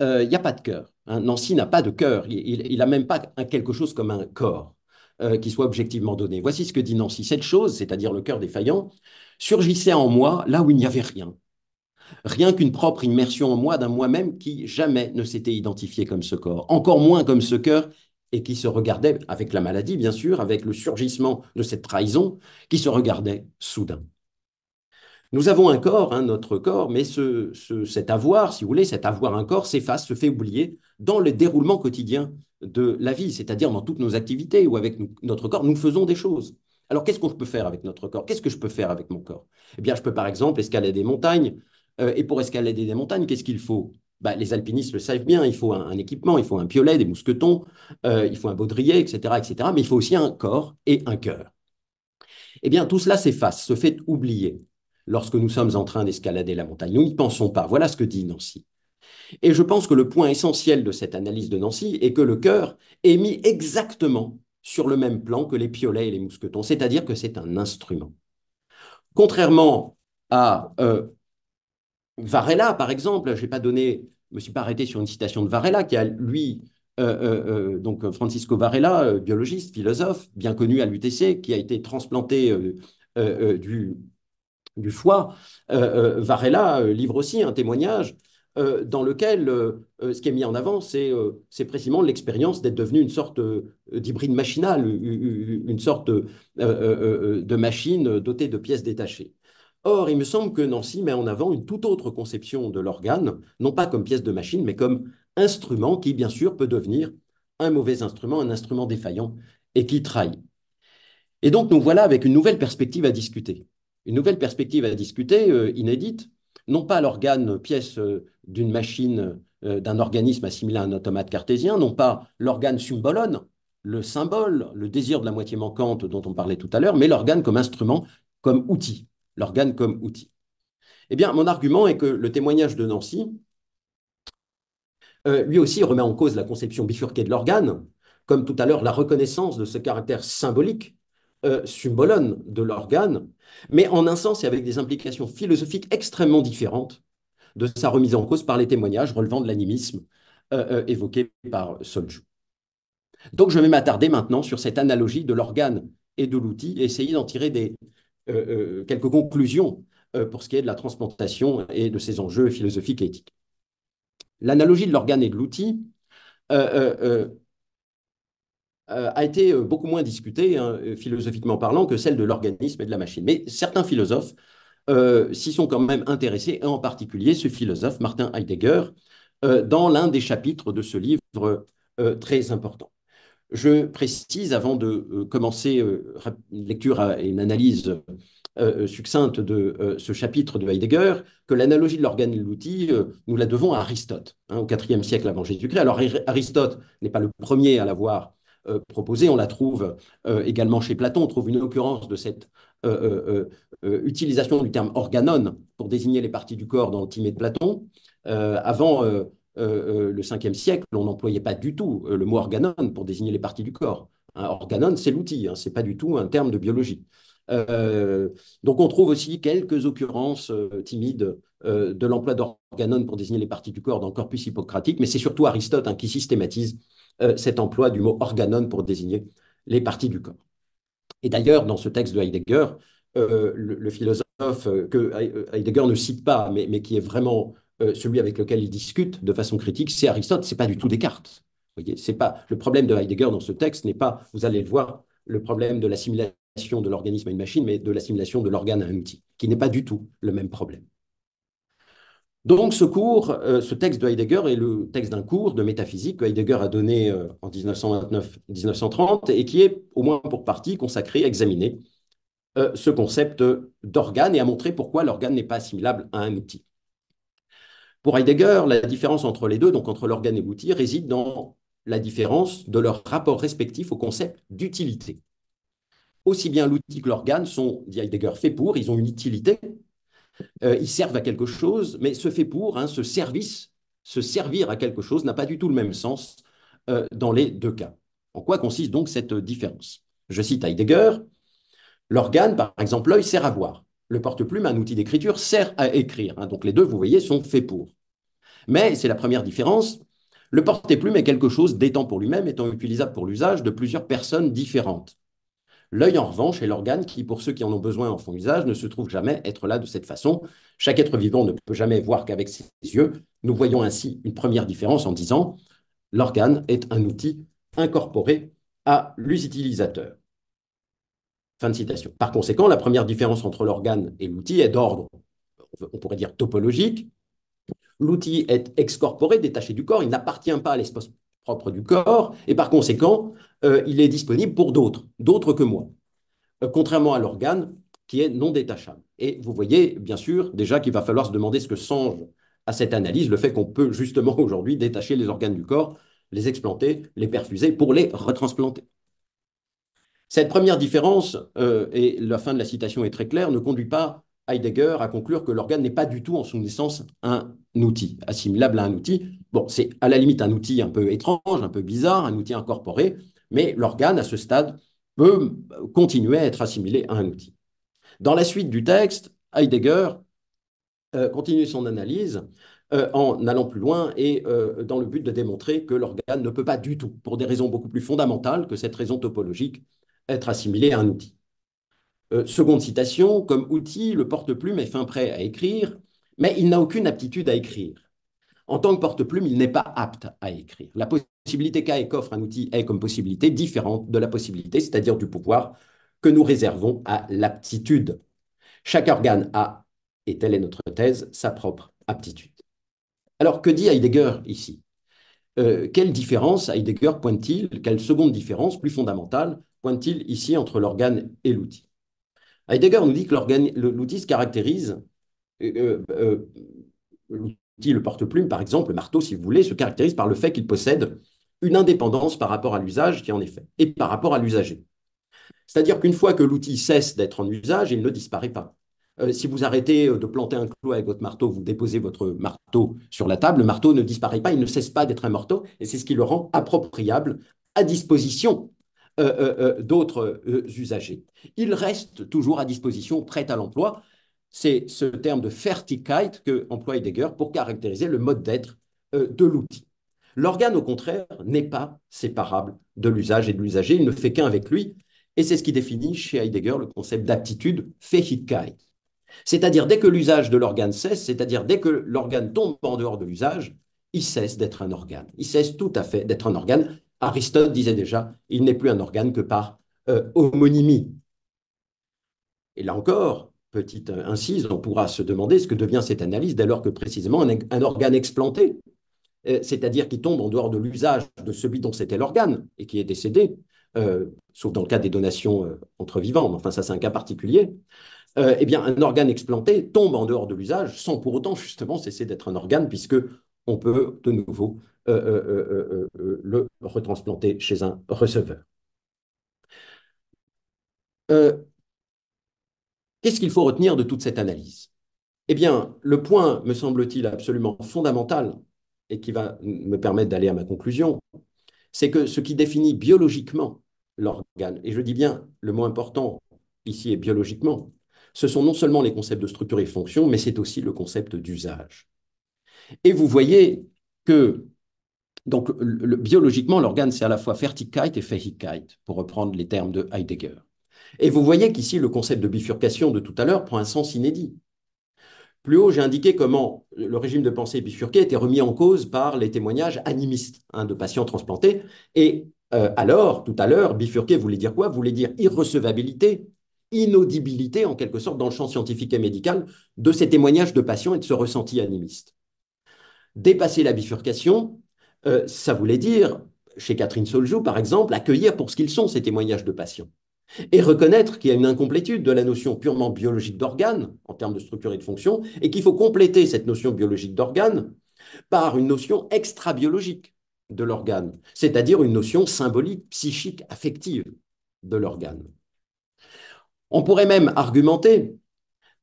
Speaker 2: n'y euh, a pas de cœur. Hein. Nancy n'a pas de cœur, il n'a même pas quelque chose comme un corps qui soit objectivement donné. Voici ce que dit Nancy. Cette chose, c'est-à-dire le cœur défaillant, surgissait en moi là où il n'y avait rien. Rien qu'une propre immersion en moi d'un moi-même qui jamais ne s'était identifié comme ce corps, encore moins comme ce cœur, et qui se regardait, avec la maladie bien sûr, avec le surgissement de cette trahison, qui se regardait soudain. Nous avons un corps, hein, notre corps, mais cet avoir, si vous voulez, cet avoir un corps s'efface, se fait oublier dans le déroulement quotidien de la vie, c'est-à-dire dans toutes nos activités où avec notre corps, nous faisons des choses. Alors qu'est-ce qu'on peut faire avec notre corps Qu'est-ce que je peux faire avec mon corps Eh bien, je peux par exemple escalader des montagnes, euh, et pour escalader des montagnes, qu'est-ce qu'il faut bah, les alpinistes le savent bien, il faut un, équipement, il faut un piolet, des mousquetons, euh, il faut un baudrier, etc., etc. Mais il faut aussi un corps et un cœur. Eh bien, tout cela s'efface, se fait oublier lorsque nous sommes en train d'escalader la montagne. Nous n'y pensons pas. Voilà ce que dit Nancy. Et je pense que le point essentiel de cette analyse de Nancy est que le cœur est mis exactement sur le même plan que les piolets et les mousquetons, c'est-à-dire que c'est un instrument. Contrairement à euh, Varela, par exemple, je pas donné, je me suis pas arrêté sur une citation de Varela qui a lui euh, euh, euh, donc Francisco Varela, biologiste, philosophe, bien connu à l'UTC, qui a été transplanté du, du, foie. Varela livre aussi un témoignage dans lequel ce qui est mis en avant, c'est précisément l'expérience d'être devenu une sorte d'hybride machinal, une sorte de machine dotée de pièces détachées. Or, il me semble que Nancy met en avant une toute autre conception de l'organe, non pas comme pièce de machine, mais comme instrument qui, bien sûr, peut devenir un mauvais instrument, un instrument défaillant et qui trahit. Et donc, nous voilà avec une nouvelle perspective à discuter. Une nouvelle perspective à discuter, euh, inédite, non pas l'organe pièce euh, d'une machine, euh, d'un organisme assimilé à un automate cartésien, non pas l'organe symbolone, le symbole, le désir de la moitié manquante dont on parlait tout à l'heure, mais l'organe comme instrument, comme outil l'organe comme outil. Eh bien, mon argument est que le témoignage de Nancy, euh, lui aussi remet en cause la conception bifurquée de l'organe, comme tout à l'heure la reconnaissance de ce caractère symbolique, euh, symbolone de l'organe, mais en un sens et avec des implications philosophiques extrêmement différentes de sa remise en cause par les témoignages relevant de l'animisme euh, euh, évoqué par Solju. Donc je vais m'attarder maintenant sur cette analogie de l'organe et de l'outil et essayer d'en tirer des, euh, euh, quelques conclusions euh, pour ce qui est de la transplantation et de ses enjeux philosophiques et éthiques. L'analogie de l'organe et de l'outil a été beaucoup moins discutée, hein, philosophiquement parlant, que celle de l'organisme et de la machine. Mais certains philosophes s'y sont quand même intéressés, et en particulier ce philosophe, Martin Heidegger, dans l'un des chapitres de ce livre très important. Je précise, avant de euh, commencer euh, une lecture et une analyse euh, succincte de ce chapitre de Heidegger, que l'analogie de l'organe et de l'outil, nous la devons à Aristote, hein, au IVe siècle avant Jésus-Christ. Alors Aristote n'est pas le premier à l'avoir proposé, On la trouve également chez Platon. On trouve une occurrence de cette utilisation du terme organon pour désigner les parties du corps dans le Timée de Platon, avant euh, euh, le 5 siècle, on n'employait pas du tout euh, le mot organon pour désigner les parties du corps. Un hein. organon, c'est l'outil, hein, ce n'est pas du tout un terme de biologie. donc on trouve aussi quelques occurrences timides de l'emploi d'organon pour désigner les parties du corps dans le corpus hippocratique, mais c'est surtout Aristote hein, qui systématise cet emploi du mot organon pour désigner les parties du corps. Et d'ailleurs, dans ce texte de Heidegger, le, philosophe que Heidegger ne cite pas, mais qui est vraiment euh, celui avec lequel il discute de façon critique, c'est Aristote, c'est pas du tout Descartes. voyez, c'est pas le problème de Heidegger dans ce texte n'est pas, vous allez le voir, le problème de l'assimilation de l'organisme à une machine, mais de l'assimilation de l'organe à un outil, qui n'est pas du tout le même problème. Donc ce euh, ce texte de Heidegger est le texte d'un cours de métaphysique que Heidegger a donné euh, en 1929-1930 et qui est au moins pour partie consacré à examiner ce concept d'organe et à montrer pourquoi l'organe n'est pas assimilable à un outil. Pour Heidegger, la différence entre les deux, donc entre l'organe et l'outil, réside dans la différence de leur rapport respectif au concept d'utilité. Aussi bien l'outil que l'organe sont, dit Heidegger, faits pour, ils ont une utilité, euh, ils servent à quelque chose, mais ce fait pour, hein, ce service, se servir à quelque chose n'a pas du tout le même sens euh, dans les deux cas. En quoi consiste donc cette différence Je cite Heidegger, l'organe, par exemple l'œil, sert à voir. Le porte-plume, un outil d'écriture, sert à écrire. Hein. donc les deux, vous voyez, sont faits pour. Mais c'est la première différence. Le porte-plume est quelque chose d'étant pour lui-même, étant utilisable pour l'usage de plusieurs personnes différentes. L'œil, en revanche, est l'organe qui, pour ceux qui en ont besoin en font usage, ne se trouve jamais être là de cette façon. Chaque être vivant ne peut jamais voir qu'avec ses yeux. Nous voyons ainsi une première différence en disant l'organe est un outil incorporé à l'utilisateur. Par conséquent, la première différence entre l'organe et l'outil est d'ordre, on pourrait dire topologique. L'outil est excorporé, détaché du corps, il n'appartient pas à l'espace propre du corps, et par conséquent, euh, il est disponible pour d'autres, d'autres que moi, euh, contrairement à l'organe qui est non détachable. Et vous voyez, bien sûr, déjà qu'il va falloir se demander ce que songe à cette analyse le fait qu'on peut justement aujourd'hui détacher les organes du corps, les explanter, les perfuser pour les retransplanter. Cette première différence, euh, et la fin de la citation est très claire, ne conduit pas Heidegger à conclure que l'organe n'est pas du tout en son essence un outil, assimilable à un outil. Bon, c'est à la limite un outil un peu étrange, un peu bizarre, un outil incorporé, mais l'organe, à ce stade, peut continuer à être assimilé à un outil. Dans la suite du texte, Heidegger euh, continue son analyse euh, en allant plus loin et dans le but de démontrer que l'organe ne peut pas du tout, pour des raisons beaucoup plus fondamentales que cette raison topologique, être assimilé à un outil. Euh, seconde citation, comme outil, le porte-plume est fin prêt à écrire, mais il n'a aucune aptitude à écrire. En tant que porte-plume, il n'est pas apte à écrire. La possibilité qu'a et qu'offre un outil est comme possibilité différente de la possibilité, c'est-à-dire du pouvoir que nous réservons à l'aptitude. Chaque organe a, et telle est notre thèse, sa propre aptitude. Alors que dit Heidegger ici euh, quelle différence Heidegger pointe-t-il, quelle seconde différence plus fondamentale pointe-t-il ici entre l'organe et l'outil Heidegger nous dit que l'outil se caractérise, euh, euh, l'outil, le porte-plume par exemple, le marteau si vous voulez, se caractérise par le fait qu'il possède une indépendance par rapport à l'usage qui en est fait et par rapport à l'usager. C'est-à-dire qu'une fois que l'outil cesse d'être en usage, il ne disparaît pas. Euh, si vous arrêtez euh, de planter un clou avec votre marteau, vous déposez votre marteau sur la table, le marteau ne disparaît pas, il ne cesse pas d'être un marteau, et c'est ce qui le rend appropriable à disposition euh, d'autres usagers. Il reste toujours à disposition, prêt à l'emploi. C'est ce terme de fertigkeit que emploie Heidegger pour caractériser le mode d'être de l'outil. L'organe, au contraire, n'est pas séparable de l'usage et de l'usager, il ne fait qu'un avec lui, et c'est ce qui définit chez Heidegger le concept d'aptitude, Fähigkeit. C'est-à-dire, dès que l'usage de l'organe cesse, c'est-à-dire dès que l'organe tombe en dehors de l'usage, il cesse d'être un organe. Il cesse tout à fait d'être un organe. Aristote disait déjà, il n'est plus un organe que par euh, homonymie. Et là encore, petite euh, incise, on pourra se demander ce que devient cette analyse dès lors que précisément un, organe explanté, euh, c'est-à-dire qui tombe en dehors de l'usage de celui dont c'était l'organe et qui est décédé, sauf dans le cas des donations entre vivants, mais enfin ça c'est un cas particulier, euh, eh bien, un organe explanté tombe en dehors de l'usage sans pour autant justement cesser d'être un organe, puisque on peut de nouveau euh, euh, le retransplanter chez un receveur. Qu'est-ce qu'il faut retenir de toute cette analyse Eh bien, le point, me semble-t-il, absolument fondamental, et qui va me permettre d'aller à ma conclusion, c'est que ce qui définit biologiquement l'organe, et je dis bien le mot important ici est biologiquement, ce sont non seulement les concepts de structure et fonction, mais c'est aussi le concept d'usage. Et vous voyez que, donc, biologiquement, l'organe, c'est à la fois Fertigkeit et Fähigkeit, pour reprendre les termes de Heidegger. Et vous voyez qu'ici, le concept de bifurcation de tout à l'heure prend un sens inédit. Plus haut, j'ai indiqué comment le régime de pensée bifurqué était remis en cause par les témoignages animistes hein, de patients transplantés. Et euh, alors, tout à l'heure, bifurqué voulait dire quoi Voulait dire irrecevabilité inaudibilité, en quelque sorte, dans le champ scientifique et médical, de ces témoignages de patients et de ce ressenti animiste. Dépasser la bifurcation, euh, ça voulait dire, chez Catherine Soljou, par exemple, accueillir pour ce qu'ils sont ces témoignages de patients. Et reconnaître qu'il y a une incomplétude de la notion purement biologique d'organe, en termes de structure et de fonction, et qu'il faut compléter cette notion biologique d'organe par une notion extra-biologique de l'organe, c'est-à-dire une notion symbolique, psychique, affective de l'organe. On pourrait même argumenter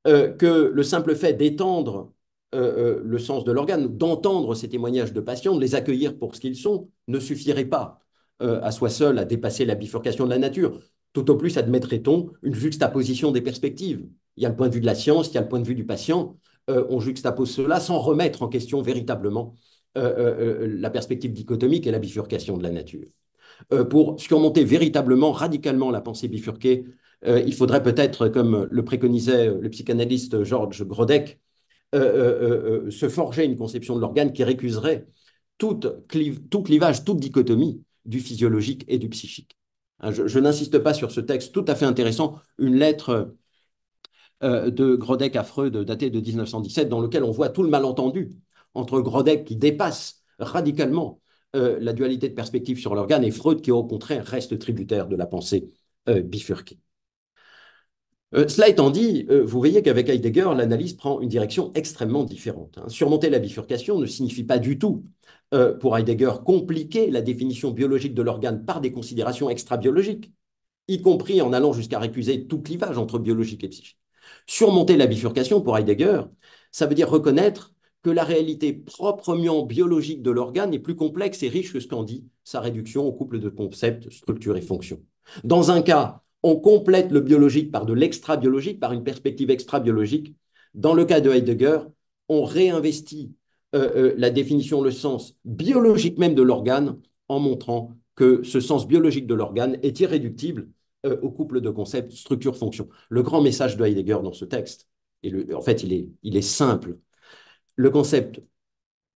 Speaker 2: euh, que le simple fait d'étendre euh, euh, le sens de l'organe, d'entendre ces témoignages de patients, de les accueillir pour ce qu'ils sont, ne suffirait pas à soi seul à dépasser la bifurcation de la nature. Tout au plus admettrait-on une juxtaposition des perspectives. Il y a le point de vue de la science, il y a le point de vue du patient. on juxtapose cela sans remettre en question véritablement la perspective dichotomique et la bifurcation de la nature. pour surmonter véritablement, radicalement la pensée bifurquée euh, il faudrait peut-être, comme le préconisait euh, le psychanalyste Georges Grodeck, euh, se forger une conception de l'organe qui récuserait toute tout clivage, toute dichotomie du physiologique et du psychique. Hein, je, n'insiste pas sur ce texte tout à fait intéressant, une lettre de Grodeck à Freud datée de 1917, dans lequel on voit tout le malentendu entre Grodeck qui dépasse radicalement la dualité de perspective sur l'organe et Freud qui, au contraire, reste tributaire de la pensée bifurquée. Euh, cela étant dit, euh, vous voyez qu'avec Heidegger, l'analyse prend une direction extrêmement différente. Hein. Surmonter la bifurcation ne signifie pas du tout, euh, pour Heidegger, compliquer la définition biologique de l'organe par des considérations extra-biologiques, y compris en allant jusqu'à récuser tout clivage entre biologique et psychique. Surmonter la bifurcation, pour Heidegger, ça veut dire reconnaître que la réalité proprement biologique de l'organe est plus complexe et riche que ce qu'en dit sa réduction au couple de concepts, structure et fonction. Dans un cas, on complète le biologique par de l'extra-biologique, par une perspective extra-biologique. Dans le cas de Heidegger, on réinvestit euh, euh, la définition, le sens biologique même de l'organe en montrant que ce sens biologique de l'organe est irréductible euh, au couple de concepts structure-fonction. Le grand message de Heidegger dans ce texte, et en fait il est, simple, le concept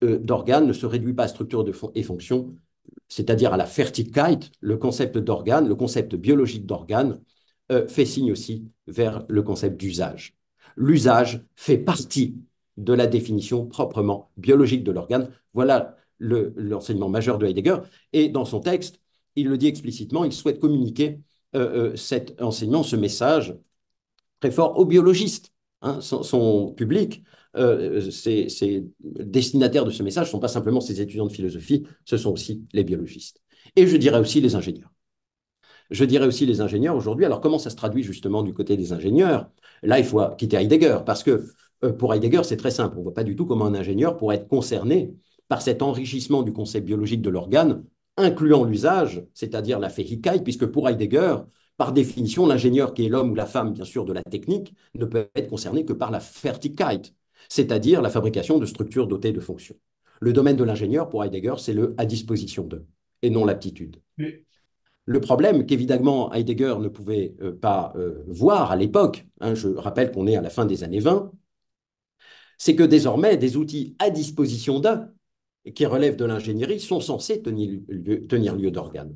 Speaker 2: d'organe ne se réduit pas à structure et fonction, c'est-à-dire à la fertigkeit, le concept d'organe, le concept biologique d'organe, euh, fait signe aussi vers le concept d'usage. L'usage fait partie de la définition proprement biologique de l'organe. Voilà l'enseignement majeur de Heidegger. Et dans son texte, il le dit explicitement, il souhaite communiquer euh, euh, cet enseignement, ce message très fort aux biologistes Hein, son, public, euh, destinataires de ce message ne sont pas simplement ces étudiants de philosophie, ce sont aussi les biologistes. Et je dirais aussi les ingénieurs. Je dirais aussi les ingénieurs aujourd'hui. Alors comment ça se traduit justement du côté des ingénieurs Là, il faut quitter Heidegger, parce que euh, pour Heidegger, c'est très simple. On ne voit pas du tout comment un ingénieur pourrait être concerné par cet enrichissement du concept biologique de l'organe, incluant l'usage, c'est-à-dire la fehikite, puisque pour Heidegger, par définition, l'ingénieur qui est l'homme ou la femme, bien sûr, de la technique, ne peut être concerné que par la Fertigkeit, c'est-à-dire la fabrication de structures dotées de fonctions. Le domaine de l'ingénieur, pour Heidegger, c'est le à disposition d'eux et non l'aptitude. Le problème qu'évidemment Heidegger ne pouvait euh, pas euh, voir à l'époque, hein, je rappelle qu'on est à la fin des années 20, c'est que désormais des outils à disposition d'un qui relèvent de l'ingénierie sont censés tenir lieu d'organes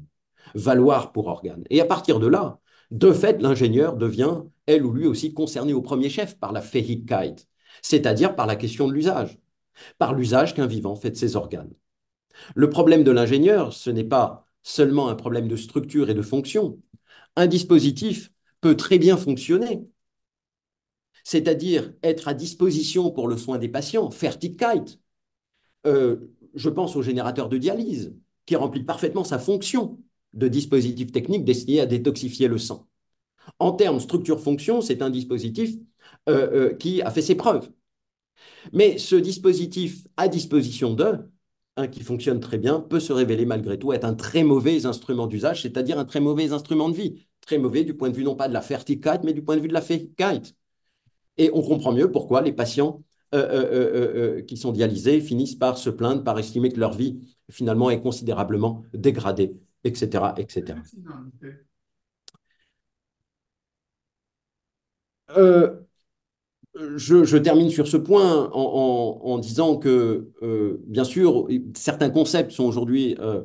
Speaker 2: valoir pour organe. Et à partir de là, de fait, l'ingénieur devient, elle ou lui aussi, concerné au premier chef par la fähigkeit, c'est-à-dire par la question de l'usage, par l'usage qu'un vivant fait de ses organes. Le problème de l'ingénieur, ce n'est pas seulement un problème de structure et de fonction. Un dispositif peut très bien fonctionner, c'est-à-dire être à disposition pour le soin des patients, Fertigkeit. Euh, je pense au générateur de dialyse, qui remplit parfaitement sa fonction, de dispositifs techniques destinés à détoxifier le sang. En termes structure-fonction, c'est un dispositif euh, euh, qui a fait ses preuves. Mais ce dispositif à disposition d'eux, hein, qui fonctionne très bien, peut se révéler malgré tout être un très mauvais instrument d'usage, c'est-à-dire un très mauvais instrument de vie. Très mauvais du point de vue non pas de la fertilité, mais du point de vue de la fécalité. Et on comprend mieux pourquoi les patients euh, qui sont dialysés finissent par se plaindre, par estimer que leur vie finalement est considérablement dégradée etc. Euh, je, termine sur ce point en, disant que, euh, bien sûr, certains concepts sont aujourd'hui euh,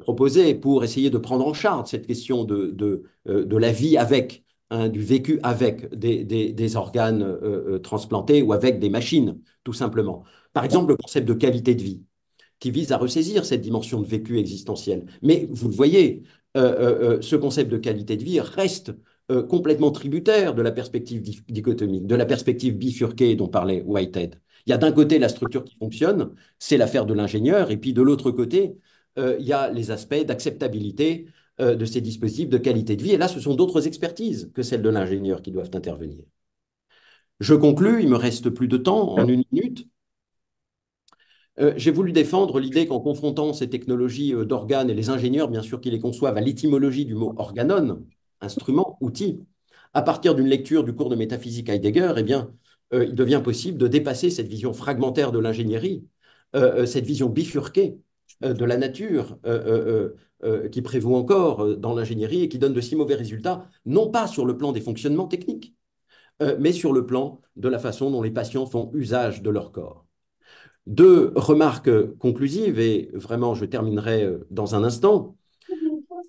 Speaker 2: proposés pour essayer de prendre en charge cette question de, de, la vie avec, hein, du vécu avec des organes transplantés ou avec des machines, tout simplement. Par exemple, le concept de qualité de vie qui vise à ressaisir cette dimension de vécu existentiel. Mais vous le voyez, euh, euh, euh, ce concept de qualité de vie reste complètement tributaire de la perspective dichotomique, de la perspective bifurquée dont parlait Whitehead. Il y a d'un côté la structure qui fonctionne, c'est l'affaire de l'ingénieur, et puis de l'autre côté, il y a les aspects d'acceptabilité de ces dispositifs de qualité de vie. Et là, ce sont d'autres expertises que celles de l'ingénieur qui doivent intervenir. Je conclue, il me reste plus de temps, en une minute. Euh, j'ai voulu défendre l'idée qu'en confrontant ces technologies euh, d'organes et les ingénieurs, bien sûr, qui les conçoivent à l'étymologie du mot organon instrument, outil, à partir d'une lecture du cours de métaphysique Heidegger, eh bien, euh, il devient possible de dépasser cette vision fragmentaire de l'ingénierie, cette vision bifurquée de la nature qui prévaut encore dans l'ingénierie et qui donne de si mauvais résultats, non pas sur le plan des fonctionnements techniques, mais sur le plan de la façon dont les patients font usage de leur corps. Deux remarques conclusives, et vraiment je terminerai euh, dans un instant.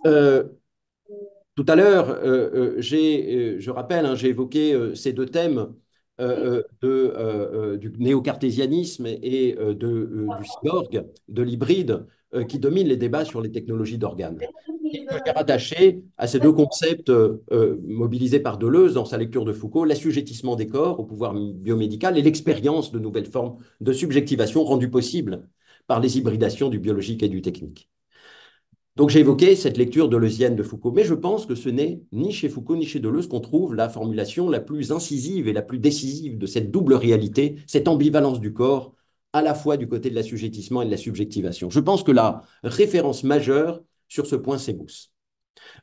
Speaker 2: Euh, tout à l'heure, euh, je rappelle, hein, j'ai évoqué ces deux thèmes de, du néocartésianisme et de, du cyborg, de l'hybride, euh, qui domine les débats sur les technologies d'organes. J'ai rattaché à ces deux concepts euh, mobilisés par Deleuze dans sa lecture de Foucault, l'assujettissement des corps au pouvoir biomédical et l'expérience de nouvelles formes de subjectivation rendues possibles par les hybridations du biologique et du technique. Donc j'ai évoqué cette lecture deleuzienne de Foucault, mais je pense que ce n'est ni chez Foucault ni chez Deleuze qu'on trouve la formulation la plus incisive et la plus décisive de cette double réalité, cette ambivalence du corps à la fois du côté de l'assujettissement et de la subjectivation. Je pense que la référence majeure sur ce point, c'est Mousse.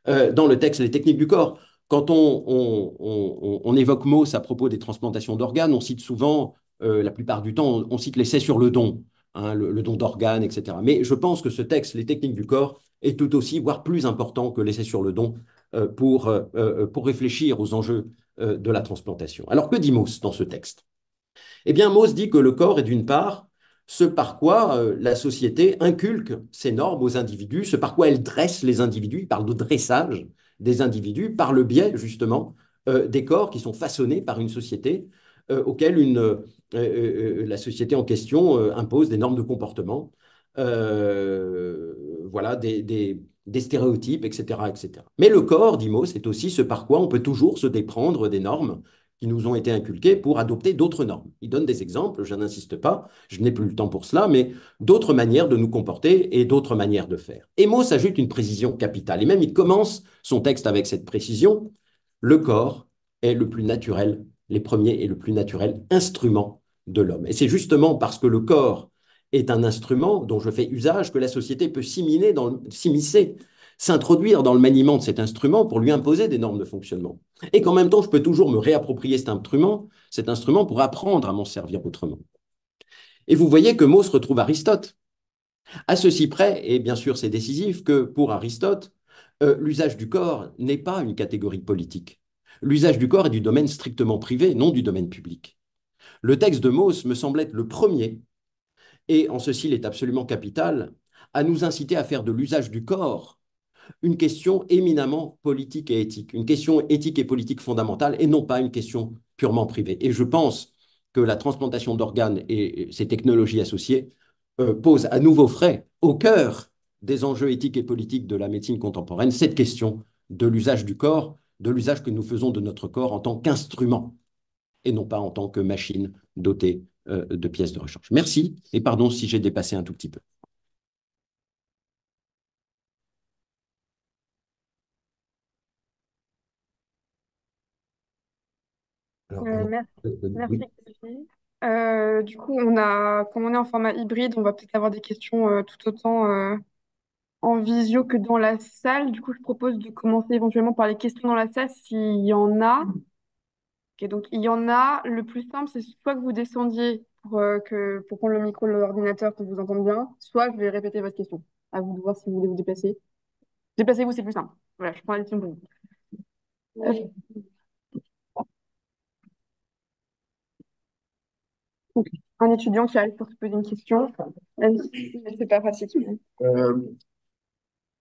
Speaker 2: Euh, dans le texte Les techniques du corps, quand on, évoque Mousse à propos des transplantations d'organes, on cite souvent, euh, la plupart du temps, on, cite l'essai sur le don, hein, le, don d'organes, etc. Mais je pense que ce texte, Les techniques du corps, est tout aussi, voire plus important que l'essai sur le don euh, pour, pour réfléchir aux enjeux de la transplantation. Alors que dit dans ce texte eh bien, Mauss dit que le corps est d'une part ce par quoi euh, la société inculque ses normes aux individus, ce par quoi elle dresse les individus, il parle de dressage des individus par le biais justement euh, des corps qui sont façonnés par une société euh, auquel la société en question impose des normes de comportement, voilà, des, stéréotypes, etc., etc. Mais le corps, dit Mauss, c'est aussi ce par quoi on peut toujours se déprendre des normes nous ont été inculqués pour adopter d'autres normes. Il donne des exemples, je n'insiste pas, je n'ai plus le temps pour cela, mais d'autres manières de nous comporter et d'autres manières de faire. Emo s'ajoute une précision capitale, et même il commence son texte avec cette précision. Le corps est le plus naturel, les premiers et le plus naturel instrument de l'homme. Et c'est justement parce que le corps est un instrument dont je fais usage que la société peut s'immiscer s'introduire dans le maniement de cet instrument pour lui imposer des normes de fonctionnement. Et qu'en même temps, je peux toujours me réapproprier cet instrument, cet instrument pour apprendre à m'en servir autrement. Et vous voyez que Mauss retrouve Aristote. À ceci près, et bien sûr c'est décisif, que pour Aristote, euh, l'usage du corps n'est pas une catégorie politique. L'usage du corps est du domaine strictement privé, non du domaine public. Le texte de Mauss me semble être le premier, et en ceci il est absolument capital, à nous inciter à faire de l'usage du corps une question éminemment politique et éthique, une question éthique et politique fondamentale et non pas une question purement privée. Et je pense que la transplantation d'organes et ses technologies associées euh, posent à nouveau frais au cœur des enjeux éthiques et politiques de la médecine contemporaine cette question de l'usage du corps, de l'usage que nous faisons de notre corps en tant qu'instrument et non pas en tant que machine dotée euh, de pièces de rechange. Merci et pardon si j'ai dépassé un tout petit peu.
Speaker 3: Euh, euh, merci.
Speaker 4: Euh, du coup, on a, comme on est en format hybride, on va peut-être avoir des questions tout autant en visio que dans la salle. Du coup, je propose de commencer éventuellement par les questions dans la salle s'il y en a. Okay, donc, il y en a. Le plus simple, c'est soit que vous descendiez pour, que, pour prendre le micro l'ordinateur que vous entendez bien, soit je vais répéter votre question. À vous de voir si vous voulez vous déplacer. Déplacez-vous, c'est plus simple. Voilà, je prends la question Un étudiant qui arrive pour se poser une question, même c'est pas facile.
Speaker 3: Euh,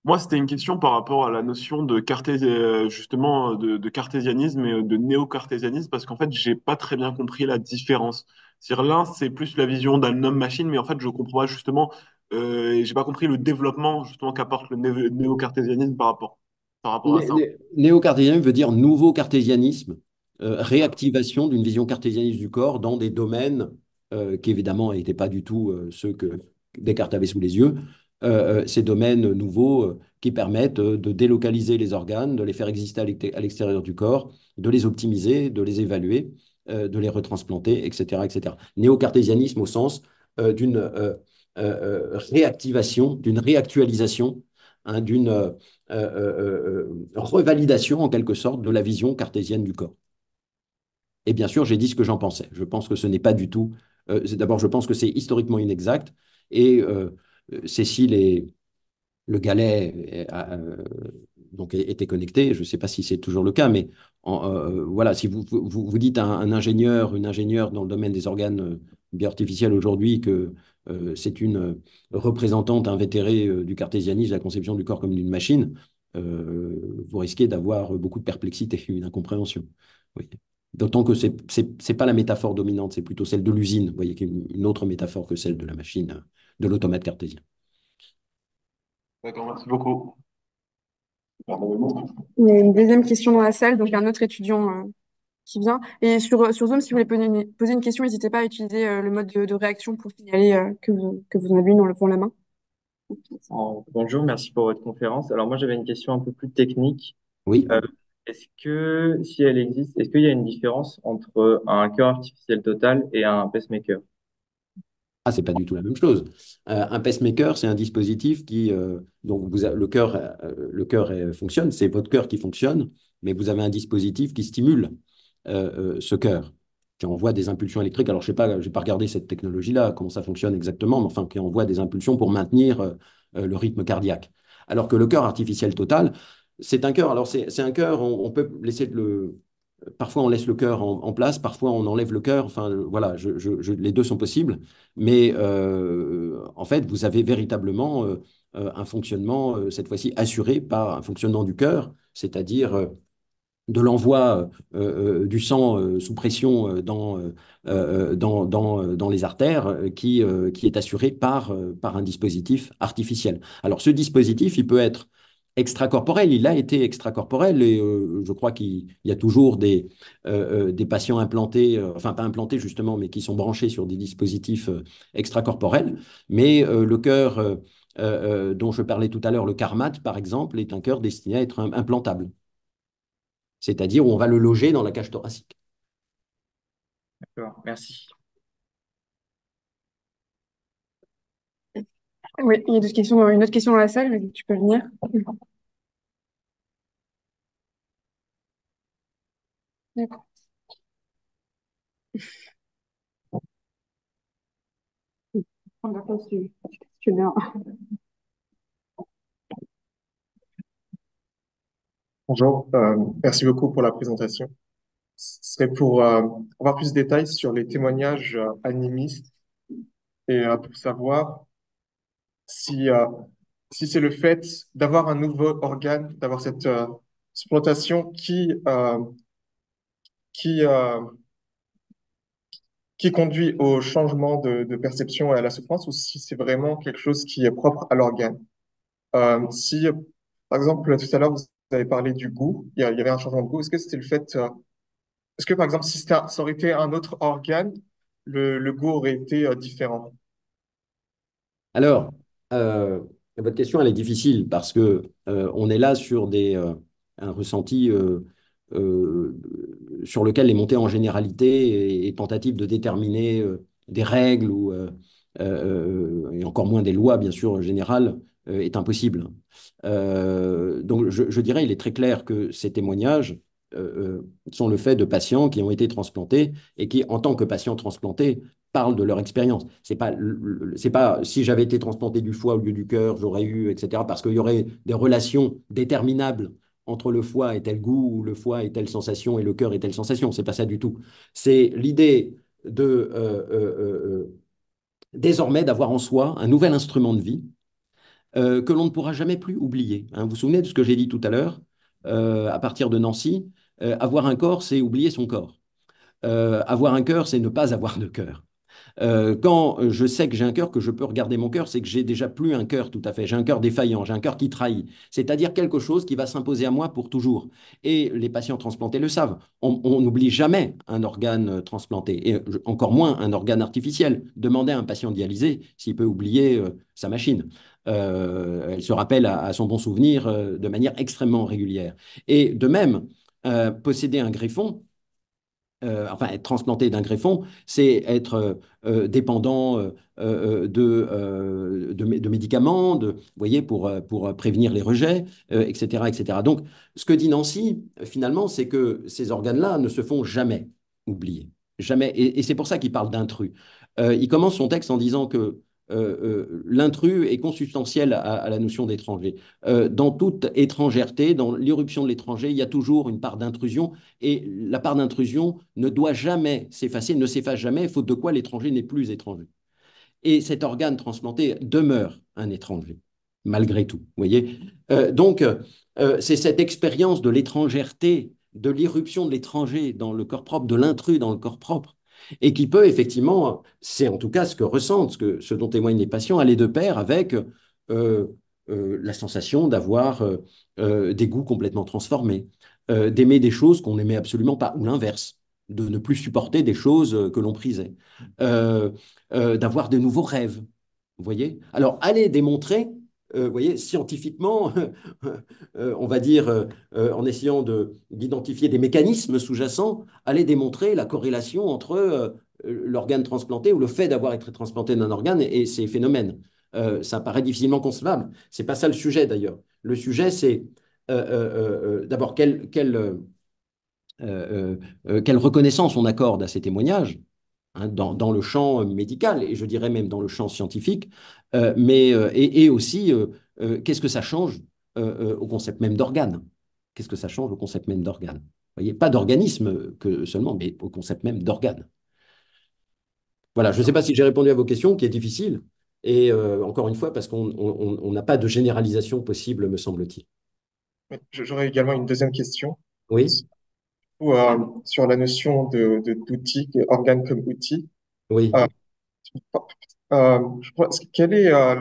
Speaker 1: moi, c'était une question par rapport à la notion de euh, justement de, cartésianisme et de néo-cartésianisme, parce qu'en fait, j'ai pas très bien compris la différence. C'est-à-dire l'un, c'est plus la vision d'un homme-machine, mais en fait, je comprends pas justement, euh, j'ai pas compris le développement
Speaker 2: justement qu'apporte le néo-cartésianisme par rapport, par rapport à ça. Néo-cartésianisme veut dire nouveau cartésianisme. Euh, réactivation d'une vision cartésianiste du corps dans des domaines euh, qui évidemment n'étaient pas du tout euh, ceux que Descartes avait sous les yeux, euh, ces domaines nouveaux qui permettent de délocaliser les organes, de les faire exister à l'extérieur du corps, de les optimiser, de les évaluer, de les retransplanter, etc. etc. au sens d'une réactivation, d'une réactualisation, hein, d'une revalidation en quelque sorte de la vision cartésienne du corps. Et bien sûr, j'ai dit ce que j'en pensais. Je pense que ce n'est pas du tout euh, d'abord, je pense que c'est historiquement inexact. Et euh, Cécile et le galet euh, donc était connecté. Je ne sais pas si c'est toujours le cas, mais voilà, si vous, dites à un, ingénieur, une ingénieure dans le domaine des organes bioartificiels aujourd'hui que c'est une représentante invétérée du cartésianisme, la conception du corps comme d'une machine, vous risquez d'avoir beaucoup de perplexité, une incompréhension. Oui. D'autant que ce n'est pas la métaphore dominante, c'est plutôt celle de l'usine, vous voyez, une autre métaphore que celle de la machine, de l'automate cartésien.
Speaker 1: D'accord, merci beaucoup. Il
Speaker 4: une deuxième question dans la salle, donc il y a un autre étudiant euh, qui vient. Et sur, euh, sur Zoom, si vous voulez poser une, question, n'hésitez pas à utiliser euh, le mode de, réaction pour signaler que, vous, que vous en avez une en levant la main.
Speaker 1: bonjour, merci pour votre conférence. Alors moi, j'avais une question un peu plus technique. Oui. Est-ce que, si elle existe, est-ce qu'il y a une différence entre un cœur artificiel total et un pacemaker
Speaker 2: ah, c'est pas du tout la même chose. Euh, un pacemaker, c'est un dispositif qui, euh, donc vous le cœur, euh, le cœur fonctionne, c'est votre cœur qui fonctionne, mais vous avez un dispositif qui stimule ce cœur, qui envoie des impulsions électriques. Alors, je sais pas, j'ai pas regardé cette technologie-là, comment ça fonctionne exactement, mais enfin, qui envoie des impulsions pour maintenir le rythme cardiaque. Alors que le cœur artificiel total, c'est un cœur. Alors, c'est un cœur, on, peut laisser le. Parfois, on laisse le cœur en, place, parfois, on enlève le cœur. Enfin, voilà, les deux sont possibles. Mais euh, en fait, vous avez véritablement euh, euh, un fonctionnement, cette fois-ci, assuré par un fonctionnement du cœur, c'est-à-dire de l'envoi du sang sous pression dans, dans, dans, dans, les artères qui, qui est assuré par, par un dispositif artificiel. Alors ce dispositif, il peut être extracorporel. Il a été extracorporel et euh, je crois qu'il y a toujours des, euh, euh, des patients implantés, enfin pas implantés justement, mais qui sont branchés sur des dispositifs extracorporels. Mais le cœur dont je parlais tout à l'heure, le karmat par exemple, est un cœur destiné à être implantable. C'est-à-dire où on va le loger dans la cage thoracique.
Speaker 1: D'accord, merci.
Speaker 4: Oui, il y a une autre question dans la salle,
Speaker 3: mais tu peux venir. D'accord.
Speaker 1: Bonjour, euh, merci beaucoup pour la présentation. Ce serait pour euh, avoir plus de détails sur les témoignages euh, animistes et pour savoir si, euh, si c'est le fait d'avoir un nouveau organe, d'avoir cette euh, qui, euh, euh, qui conduit au changement de, perception et à la souffrance, ou si c'est vraiment quelque chose qui est propre à l'organe. si, par exemple, tout à l'heure, vous avez parlé du goût, il y, avait un changement de goût, est-ce que c'était le fait... Est-ce que, par exemple, si ça aurait été un autre organe, le, le goût aurait été différent
Speaker 2: Alors, euh, votre question, elle est difficile parce que euh, on est là sur des, euh, un ressenti sur lequel les montées en généralité et, tentatives de déterminer des règles ou, et encore moins des lois, bien sûr, générales, est impossible. donc, je, je, dirais, il est très clair que ces témoignages euh, euh, sont le fait de patients qui ont été transplantés et qui, en tant que patients transplantés, parlent de leur expérience. C'est pas, c'est pas si j'avais été transplanté du foie au lieu du cœur, j'aurais eu, etc. Parce qu'il y aurait des relations déterminables entre le foie et tel goût, ou le foie et telle sensation, et le cœur et telle sensation. C'est pas ça du tout. C'est l'idée de euh, désormais d'avoir en soi un nouvel instrument de vie que l'on ne pourra jamais plus oublier. Hein. vous vous souvenez de ce que j'ai dit tout à l'heure à partir de Nancy euh, avoir un corps, c'est oublier son corps. Euh, avoir un cœur, c'est ne pas avoir de cœur. Euh, quand je sais que j'ai un cœur, que je peux regarder mon cœur, c'est que j'ai déjà plus un cœur tout à fait. J'ai un cœur défaillant, j'ai un cœur qui trahit. C'est-à-dire quelque chose qui va s'imposer à moi pour toujours. Et les patients transplantés le savent. On n'oublie jamais un organe transplanté, et encore moins un organe artificiel. Demandez à un patient dialysé s'il peut oublier sa machine. elle se rappelle à son bon souvenir de manière extrêmement régulière. Et de même, euh, posséder un greffon, euh, enfin être transplanté d'un greffon, c'est être euh, dépendant de, de, médicaments, de, voyez, pour, pour prévenir les rejets, etc., etc. Donc, ce que dit Nancy, finalement, c'est que ces organes-là ne se font jamais oublier. Jamais. Et, et c'est pour ça qu'il parle d'intrus. il commence son texte en disant que euh, euh, l'intrus est consubstantiel à, la notion d'étranger. Euh, dans toute étrangèreté, dans l'irruption de l'étranger, il y a toujours une part d'intrusion et la part d'intrusion ne doit jamais s'effacer, ne s'efface jamais, faute de quoi l'étranger n'est plus étranger. Et cet organe transplanté demeure un étranger, malgré tout. voyez donc, c'est cette expérience de l'étrangèreté, de l'irruption de l'étranger dans le corps propre, de l'intrus dans le corps propre, et qui peut effectivement, c'est en tout cas ce que ressentent, ce, ce dont témoignent les patients, aller de pair avec euh, euh, la sensation d'avoir euh, des goûts complètement transformés, d'aimer des choses qu'on n'aimait absolument pas, ou l'inverse, de ne plus supporter des choses que l'on prisait, d'avoir de nouveaux rêves. Vous voyez Alors, allez démontrer euh, vous voyez, scientifiquement, euh, on va dire, euh, en essayant d'identifier des mécanismes sous-jacents, aller démontrer la corrélation entre l'organe transplanté ou le fait d'avoir été transplanté d'un organe et ces phénomènes. ça paraît difficilement concevable. Ce n'est pas ça le sujet d'ailleurs. Le sujet, c'est d'abord quelle reconnaissance on accorde à ces témoignages, Hein, dans, le champ euh, médical et je dirais même dans le champ scientifique, euh, mais, euh, et, aussi qu'est-ce que ça change au concept même d'organe Qu'est-ce que ça change au concept même d'organe voyez, pas d'organisme que seulement, mais au concept même d'organe. Voilà, je ne sais pas si j'ai répondu à vos questions, qui est difficile, et encore une fois, parce qu'on n'a pas de généralisation possible, me semble-t-il.
Speaker 1: J'aurais également une deuxième question. Oui. Euh, sur la notion de, de, comme outils. Oui. Euh, euh, quelle est la,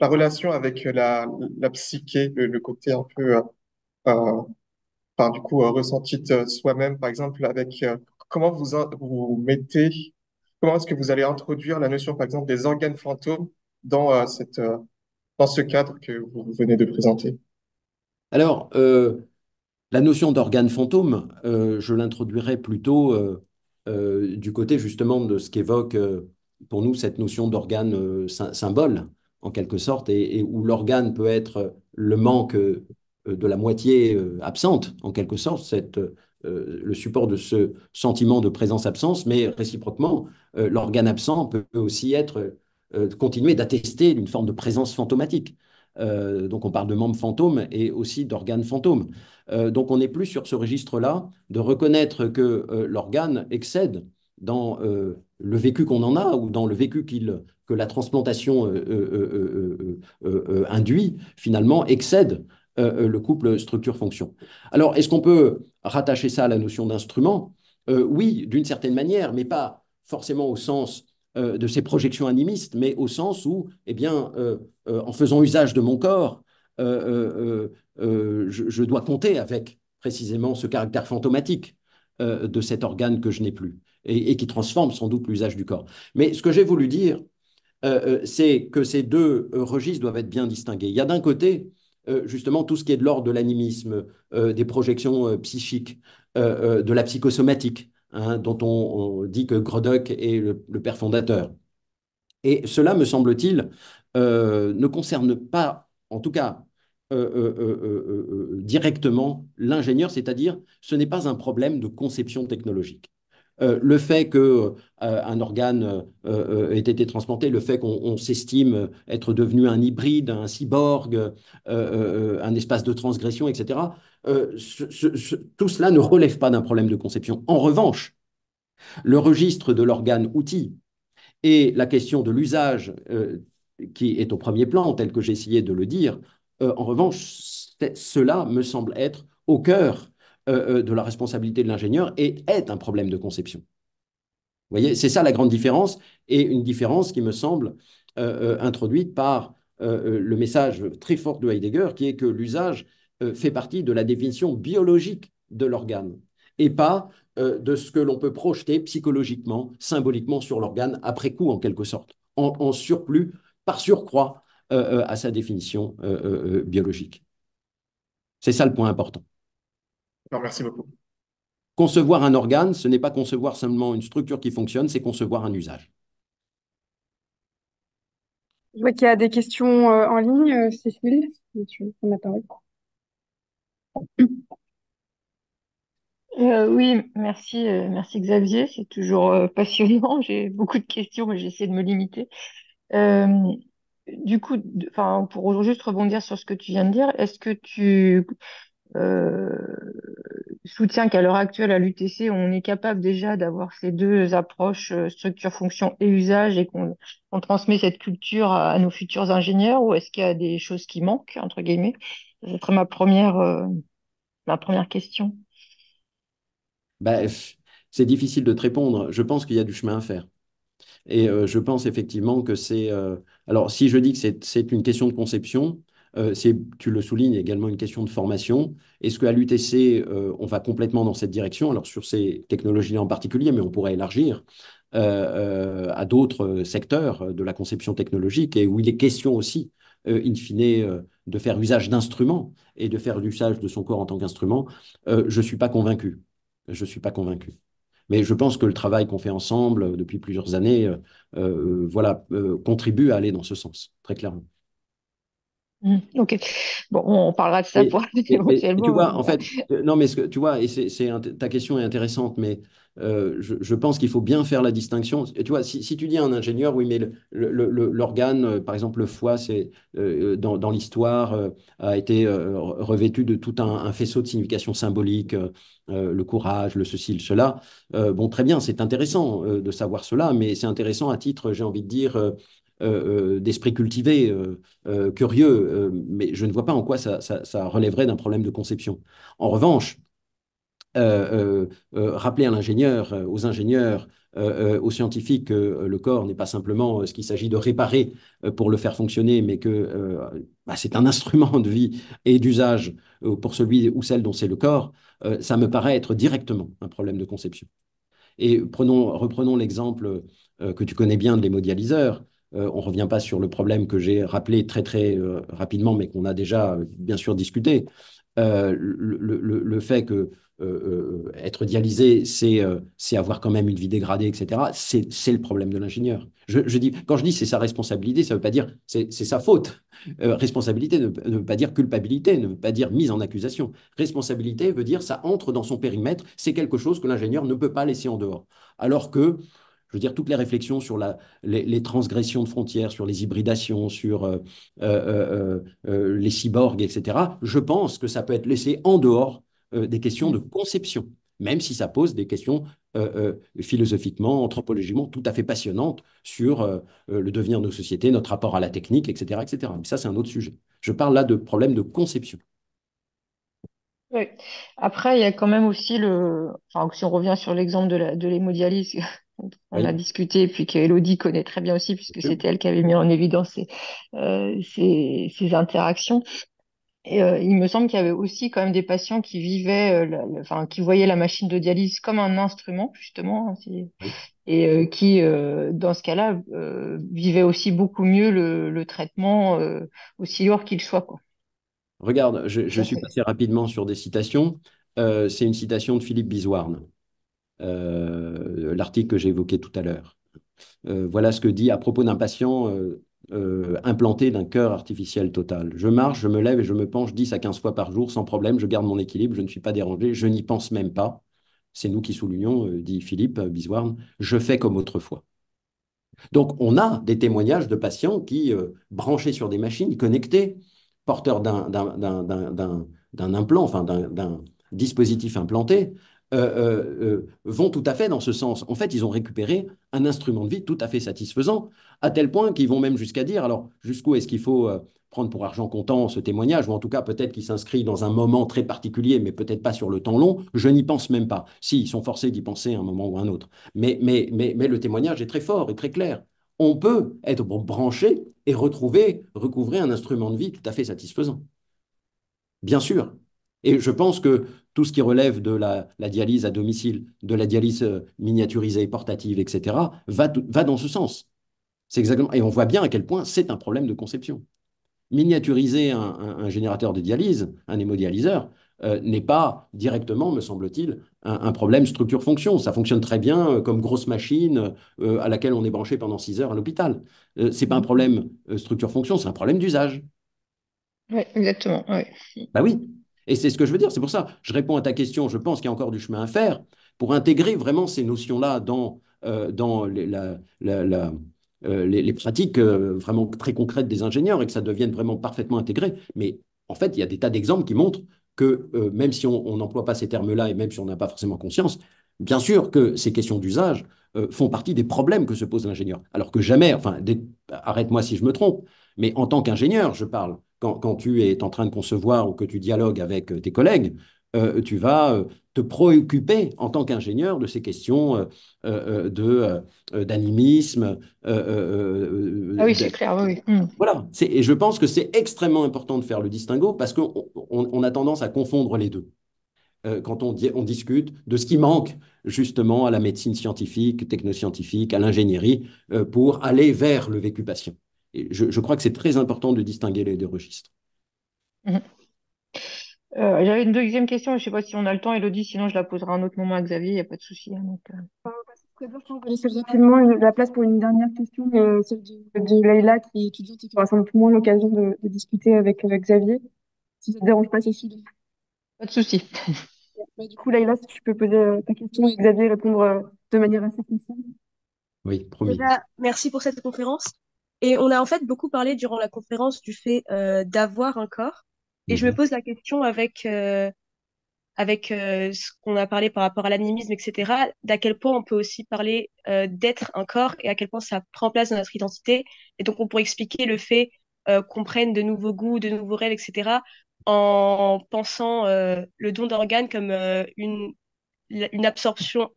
Speaker 1: la, relation avec la, la psyché, le, côté un peu, par du coup, ressenti soi-même, par exemple, avec comment vous, vous mettez, comment est-ce que vous allez introduire la notion, par exemple, des organes fantômes dans cette dans ce cadre que vous venez de présenter?
Speaker 2: Alors, euh, la notion d'organe fantôme, euh, je l'introduirai plutôt euh, euh, du côté justement de ce qu'évoque pour nous cette notion d'organe symbole, en quelque sorte, et, où l'organe peut être le manque de la moitié absente, en quelque sorte, le support de ce sentiment de présence-absence, mais réciproquement, l'organe absent peut, aussi être, continuer d'attester d'une forme de présence fantomatique. Euh, donc on parle de membres fantômes et aussi d'organes fantômes. Euh, donc on n'est plus sur ce registre-là de reconnaître que euh, l'organe excède dans le vécu qu'on en a ou dans le vécu que la transplantation induit, finalement, excède le couple structure-fonction. Alors, est-ce qu'on peut rattacher ça à la notion d'instrument Oui, d'une certaine manière, mais pas forcément au sens euh, de ces projections animistes, mais au sens où, eh bien, euh, euh, en faisant usage de mon corps, je, dois compter avec précisément ce caractère fantomatique de cet organe que je n'ai plus et, qui transforme sans doute l'usage du corps. Mais ce que j'ai voulu dire, c'est que ces deux registres doivent être bien distingués. Il y a d'un côté justement tout ce qui est de l'ordre de l'animisme, des projections psychiques, de la psychosomatique, Hein, dont on, dit que Grodock est le, père fondateur. Et cela, me semble-t-il, euh, ne concerne pas, en tout cas euh, euh, directement, l'ingénieur, c'est-à-dire ce n'est pas un problème de conception technologique. Euh, le fait que euh, un organe euh, ait été transplanté, le fait qu'on s'estime être devenu un hybride, un cyborg, un espace de transgression, etc. tout cela ne relève pas d'un problème de conception. En revanche, le registre de l'organe outil et la question de l'usage qui est au premier plan, tel que j'ai de le dire, en revanche, cela me semble être au cœur euh, euh, de la responsabilité de l'ingénieur et est un problème de conception. Vous voyez, c'est ça la grande différence et une différence qui me semble euh, introduite par le message très fort de Heidegger qui est que l'usage fait partie de la définition biologique de l'organe et pas de ce que l'on peut projeter psychologiquement, symboliquement sur l'organe après coup en quelque sorte, en surplus, par surcroît à sa définition biologique. C'est ça le point important merci beaucoup. Concevoir un organe, ce n'est pas concevoir seulement une structure qui fonctionne, c'est concevoir un usage.
Speaker 4: Je vois qu'il y a des questions euh, en ligne, euh, Cécile,
Speaker 5: tu la euh, oui, merci, merci Xavier. C'est toujours passionnant. J'ai beaucoup de questions, mais j'essaie de me limiter. du coup, enfin, pour juste rebondir sur ce que tu viens de dire, est-ce que tu, euh, soutient qu'à l'heure actuelle à l'UTC, on est capable déjà d'avoir ces deux approches, euh, structure, fonction et usage, et qu'on transmet cette culture à, nos futurs ingénieurs, ou est-ce qu'il y a des choses qui manquent, entre guillemets Ce serait ma première, euh, ma première question.
Speaker 2: Bah, c'est difficile de te répondre. Je pense qu'il y a du chemin à faire. Et je pense effectivement que c'est... Alors, si je dis que c'est une question de conception, euh, tu le soulignes, également une question de formation. Est-ce qu'à l'UTC, euh, on va complètement dans cette direction Alors sur ces technologies-là en particulier, mais on pourrait élargir euh, à d'autres secteurs de la conception technologique et où il est question aussi, in fine, de faire usage d'instruments et de faire usage de son corps en tant qu'instrument. je ne suis pas convaincu. Je suis pas convaincu. Mais je pense que le travail qu'on fait ensemble depuis plusieurs années voilà, contribue à aller dans ce sens, très clairement.
Speaker 5: Mmh. Ok. Bon, on parlera de ça pour Tu vois, en fait,
Speaker 2: euh, non, mais ce tu vois, et c'est, ta question est intéressante, mais euh, je, pense qu'il faut bien faire la distinction. tu vois, si, tu dis un ingénieur, oui, mais l'organe, euh, par exemple le foie, c'est dans, l'histoire a été revêtu de tout un, faisceau de significations symboliques, le courage, le ceci, le cela. bon, très bien, c'est intéressant de savoir cela, mais c'est intéressant à titre, j'ai envie de dire, euh, euh, d'esprit cultivé, euh, curieux, mais je ne vois pas en quoi ça, relèverait d'un problème de conception. En revanche, rappeler à l'ingénieur, aux ingénieurs, aux scientifiques que le corps n'est pas simplement ce qu'il s'agit de réparer pour le faire fonctionner, mais que bah, c'est un instrument de vie et d'usage pour celui ou celle dont c'est le corps, ça me paraît être directement un problème de conception. Et reprenons l'exemple que tu connais bien de l'hémodialiseur euh, on ne revient pas sur le problème que j'ai rappelé très très euh, rapidement, mais qu'on a déjà euh, bien sûr discuté. Le, fait que être dialysé, c'est avoir quand même une vie dégradée, etc. C'est le problème de l'ingénieur. Je, dis, quand je dis c'est sa responsabilité, ça ne veut pas dire c'est sa faute. responsabilité ne, ne, veut pas dire culpabilité, ne veut pas dire mise en accusation. Responsabilité veut dire ça entre dans son périmètre, c'est quelque chose que l'ingénieur ne peut pas laisser en dehors. Alors que je veux dire, toutes les réflexions sur les, transgressions de frontières, sur les hybridations, sur euh, euh, euh, les cyborgs, etc., je pense que ça peut être laissé en dehors des questions de mm. conception, même si ça pose des questions philosophiquement, anthropologiquement tout à fait passionnantes sur le devenir de nos sociétés, notre rapport à la technique, etc. etc. Mais ça, c'est un autre sujet. Je parle là de problèmes de conception.
Speaker 5: Oui. Après, il y a quand même aussi le. si on revient sur l'exemple de l'hémodialyse, on a discuté, puis qu'Elodie connaît très bien aussi, puisque c'était elle qui avait mis en évidence ces, euh, interactions. Euh, il me semble qu'il y avait aussi quand même des patients qui vivaient, euh, qui voyaient la machine de dialyse comme un instrument, justement, hein, et qui, dans ce cas-là, vivaient aussi beaucoup mieux le, traitement, aussi lourd qu'il soit.
Speaker 2: Regarde, je, suis passé rapidement sur des citations. C'est une citation de Philippe Bisouarne. Euh, l'article que j'évoquais tout à l'heure. Euh, voilà ce que dit à propos d'un patient euh, implanté d'un cœur artificiel total. Je marche, je me lève et je me penche 10 à 15 fois par jour sans problème, je garde mon équilibre, je ne suis pas dérangé, je n'y pense même pas. C'est nous qui soulignons, dit Philippe euh, je fais comme autrefois. Donc on a des témoignages de patients qui, branchés sur des machines, connectés, porteurs d'un implant, enfin d'un dispositif implanté, euh, euh, euh, vont tout à fait dans ce sens. En fait, ils ont récupéré un instrument de vie tout à fait satisfaisant, à tel point qu'ils vont même jusqu'à dire, alors jusqu'où est-ce qu'il faut prendre pour argent comptant ce témoignage, ou en tout cas peut-être qu'il s'inscrit dans un moment très particulier, mais peut-être pas sur le temps long, je n'y pense même pas. Si, ils sont forcés d'y penser à un moment ou un autre. Mais, mais, mais, mais le témoignage est très fort et très clair. On peut être branché et retrouver, recouvrer un instrument de vie tout à fait satisfaisant. Bien sûr, et je pense que tout ce qui relève de la, dialyse à domicile, de la dialyse euh, miniaturisée, portative, etc., va, dans ce sens. C'est exactement. Et on voit bien à quel point c'est un problème de conception. Miniaturiser un, générateur de dialyse, un hémodialyseur, euh, n'est pas directement, me semble-t-il, un, problème structure-fonction. Ça fonctionne très bien euh, comme grosse machine à laquelle on est branché pendant six heures à l'hôpital. Ce n'est pas un problème structure-fonction, c'est un problème d'usage. Oui, exactement. Ouais. Bah oui. Et c'est ce que je veux dire, c'est pour ça, je réponds à ta question, je pense qu'il y a encore du chemin à faire pour intégrer vraiment ces notions-là dans, euh, dans les, euh, pratiques euh, vraiment très concrètes des ingénieurs et que ça devienne vraiment parfaitement intégré. Mais en fait, il y a des tas d'exemples qui montrent que même si on n'emploie pas ces termes-là et même si on n'a pas forcément conscience, bien sûr que ces questions d'usage font partie des problèmes que se pose l'ingénieur. Alors que jamais, enfin, arrête-moi si je me trompe, mais en tant qu'ingénieur, je parle, quand, tu es en train de concevoir ou que tu dialogues avec euh, tes collègues, euh, tu vas euh, te préoccuper en tant qu'ingénieur de ces questions euh, d'animisme. ah oui, c'est clair, oui. Mmh. Voilà, et je pense que c'est extrêmement important de faire le distinguo parce qu'on a tendance à confondre les deux quand on, on, discute de ce qui manque justement à la médecine scientifique, technoscientifique, à l'ingénierie, pour aller vers le vécu patient je, crois que c'est très important de distinguer les deux registres.
Speaker 6: Mmh.
Speaker 5: Euh, j'avais une deuxième question, je ne sais pas si on a le temps, Elodie, sinon je la poserai à un autre moment à Xavier, il n'y a pas de souci. Hein, donc...
Speaker 6: Je vais laisser rapidement
Speaker 4: la place pour une dernière question, euh, celle de, de qui est étudiante et qui aura sans doute moins l'occasion de, discuter avec, euh, Xavier. Si ça ne dérange pas, Cécile. Pas de souci. Bah, du coup, Leïla, si tu peux poser ta question et Xavier répondre de manière assez concise.
Speaker 6: Oui, promis. merci pour cette conférence. Et on a en fait beaucoup parlé durant la conférence du fait euh, d'avoir un corps. Et je me mhm. pose la question avec, euh, avec euh, ce qu'on a parlé par rapport à l'animisme, etc., d'à quel point on peut aussi parler d'être un corps et à quel point ça prend place dans notre identité. Et donc on pourrait expliquer le fait qu'on prenne de nouveaux goûts, de nouveaux rêves, etc., en pensant le don d'organes comme une, une absorption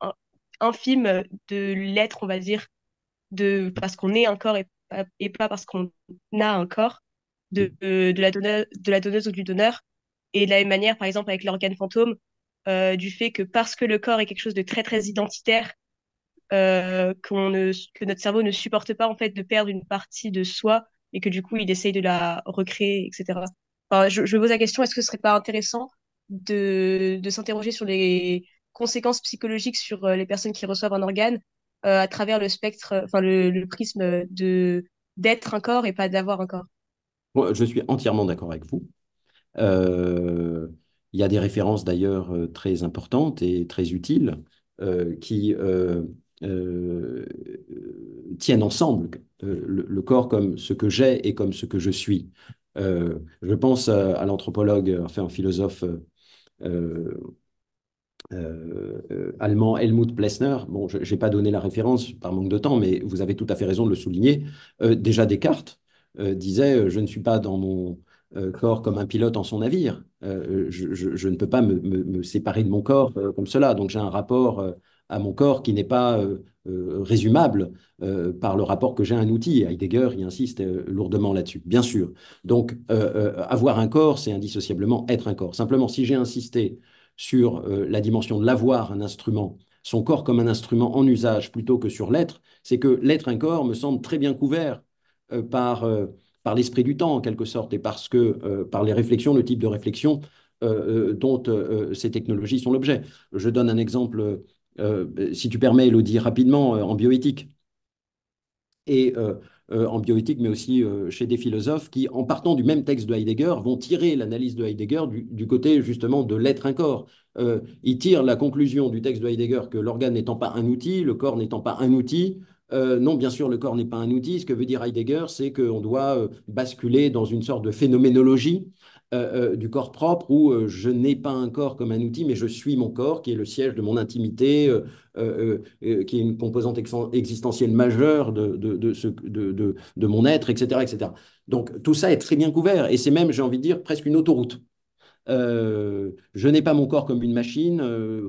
Speaker 6: infime de l'être, on va dire, de parce qu'on est un corps et et pas parce qu'on a un corps de, la donneuse, ou du donneur. Et de la même manière, par exemple, avec l'organe fantôme, euh, du fait que parce que le corps est quelque chose de très très identitaire, euh, que notre cerveau ne supporte pas en fait de perdre une partie de soi et que du coup il essaye de la recréer, etc. je, je pose la question, est-ce que ce serait pas intéressant de s'interroger sur les conséquences psychologiques sur euh, les personnes qui reçoivent un organe euh, à travers le spectre, euh, enfin le, prisme de d'être un corps et pas d'avoir un corps.
Speaker 2: je suis entièrement d'accord avec vous. Euh, il y a des références d'ailleurs très importantes et très utiles qui tiennent ensemble le, corps comme ce que j'ai et comme ce que je suis. je pense à, à l'anthropologue, enfin un philosophe euh, euh, allemand Helmut Plessner, bon, je n'ai pas donné la référence par manque de temps, mais vous avez tout à fait raison de le souligner, euh, déjà Descartes disait Je ne suis pas dans mon corps comme un pilote en son navire, je, ne peux pas me, séparer de mon corps comme cela, donc j'ai un rapport à mon corps qui n'est pas résumable par le rapport que j'ai à un outil. Heidegger y insiste lourdement là-dessus, bien sûr. Donc avoir un corps, c'est indissociablement être un corps. Simplement, si j'ai insisté sur euh, la dimension de l'avoir, un instrument, son corps comme un instrument en usage plutôt que sur l'être, c'est que l'être un corps me semble très bien couvert euh, par, euh, par l'esprit du temps en quelque sorte et parce que par les réflexions, le type de réflexion dont ces technologies sont l'objet. Je donne un exemple, si tu permets, Elodie, rapidement en bioéthique. Et euh, en bioéthique, mais aussi euh, chez des philosophes qui, en partant du même texte de Heidegger, vont tirer l'analyse de Heidegger du, côté justement de l'être un corps. Euh, ils tirent la conclusion du texte de Heidegger que l'organe n'étant pas un outil, le corps n'étant pas un outil, non, bien sûr, le corps n'est pas un outil. Ce que veut dire Heidegger, c'est qu'on doit basculer dans une sorte de phénoménologie euh, euh, du corps propre où euh, je n'ai pas un corps comme un outil, mais je suis mon corps qui est le siège de mon intimité, qui est une composante existentielle majeure de, de, de, mon être, etc., etc. Donc tout ça est très bien couvert et c'est même, j'ai envie de dire, presque une autoroute. je n'ai pas mon corps comme une machine,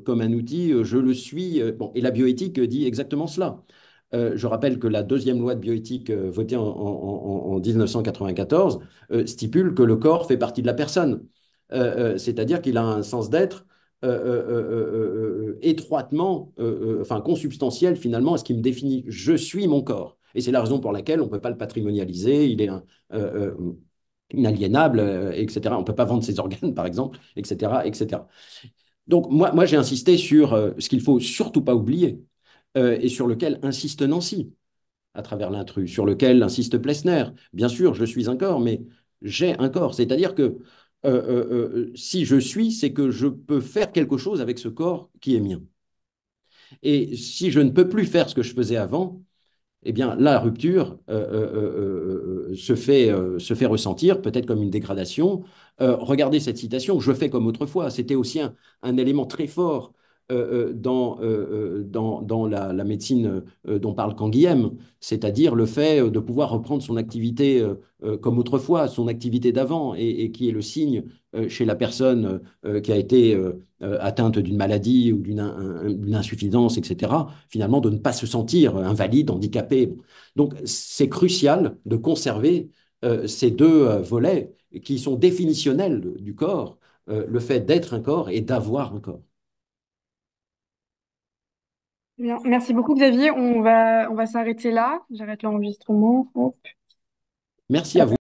Speaker 2: comme un outil, je le suis. et la bioéthique dit exactement cela. Euh, je rappelle que la deuxième loi de bioéthique euh, votée en, 1994 euh, stipule que le corps fait partie de la personne, c'est-à-dire qu'il a un sens d'être étroitement, enfin consubstantiel finalement à ce qui me définit. Je suis mon corps. Et c'est la raison pour laquelle on ne peut pas le patrimonialiser, il est inaliénable, etc. On ne peut pas vendre ses organes, par exemple, etc. etc. Donc moi, moi j'ai insisté sur ce qu'il faut surtout pas oublier, euh, et sur lequel insiste Nancy à travers l'intrus, sur lequel insiste Plessner. Bien sûr, je suis un corps, mais j'ai un corps. C'est-à-dire que euh, euh, si je suis, c'est que je peux faire quelque chose avec ce corps qui est mien. Et si je ne peux plus faire ce que je faisais avant, eh bien, la rupture se, fait, se fait ressentir, peut-être comme une dégradation. regardez cette citation, je fais comme autrefois, c'était aussi un, élément très fort euh, euh, euh, dans, dans, la, médecine dont parle Canguilhem, c'est-à-dire le fait de pouvoir reprendre son activité comme autrefois, son activité d'avant, et, qui est le signe chez la personne qui a été atteinte d'une maladie ou d'une insuffisance, etc., finalement de ne pas se sentir invalide, handicapé. Donc c'est crucial de conserver ces deux volets qui sont définitionnels du corps, le fait d'être un corps et d'avoir un corps
Speaker 4: merci beaucoup Xavier. On va, on va s'arrêter là. J'arrête l'enregistrement.
Speaker 3: Merci à vous.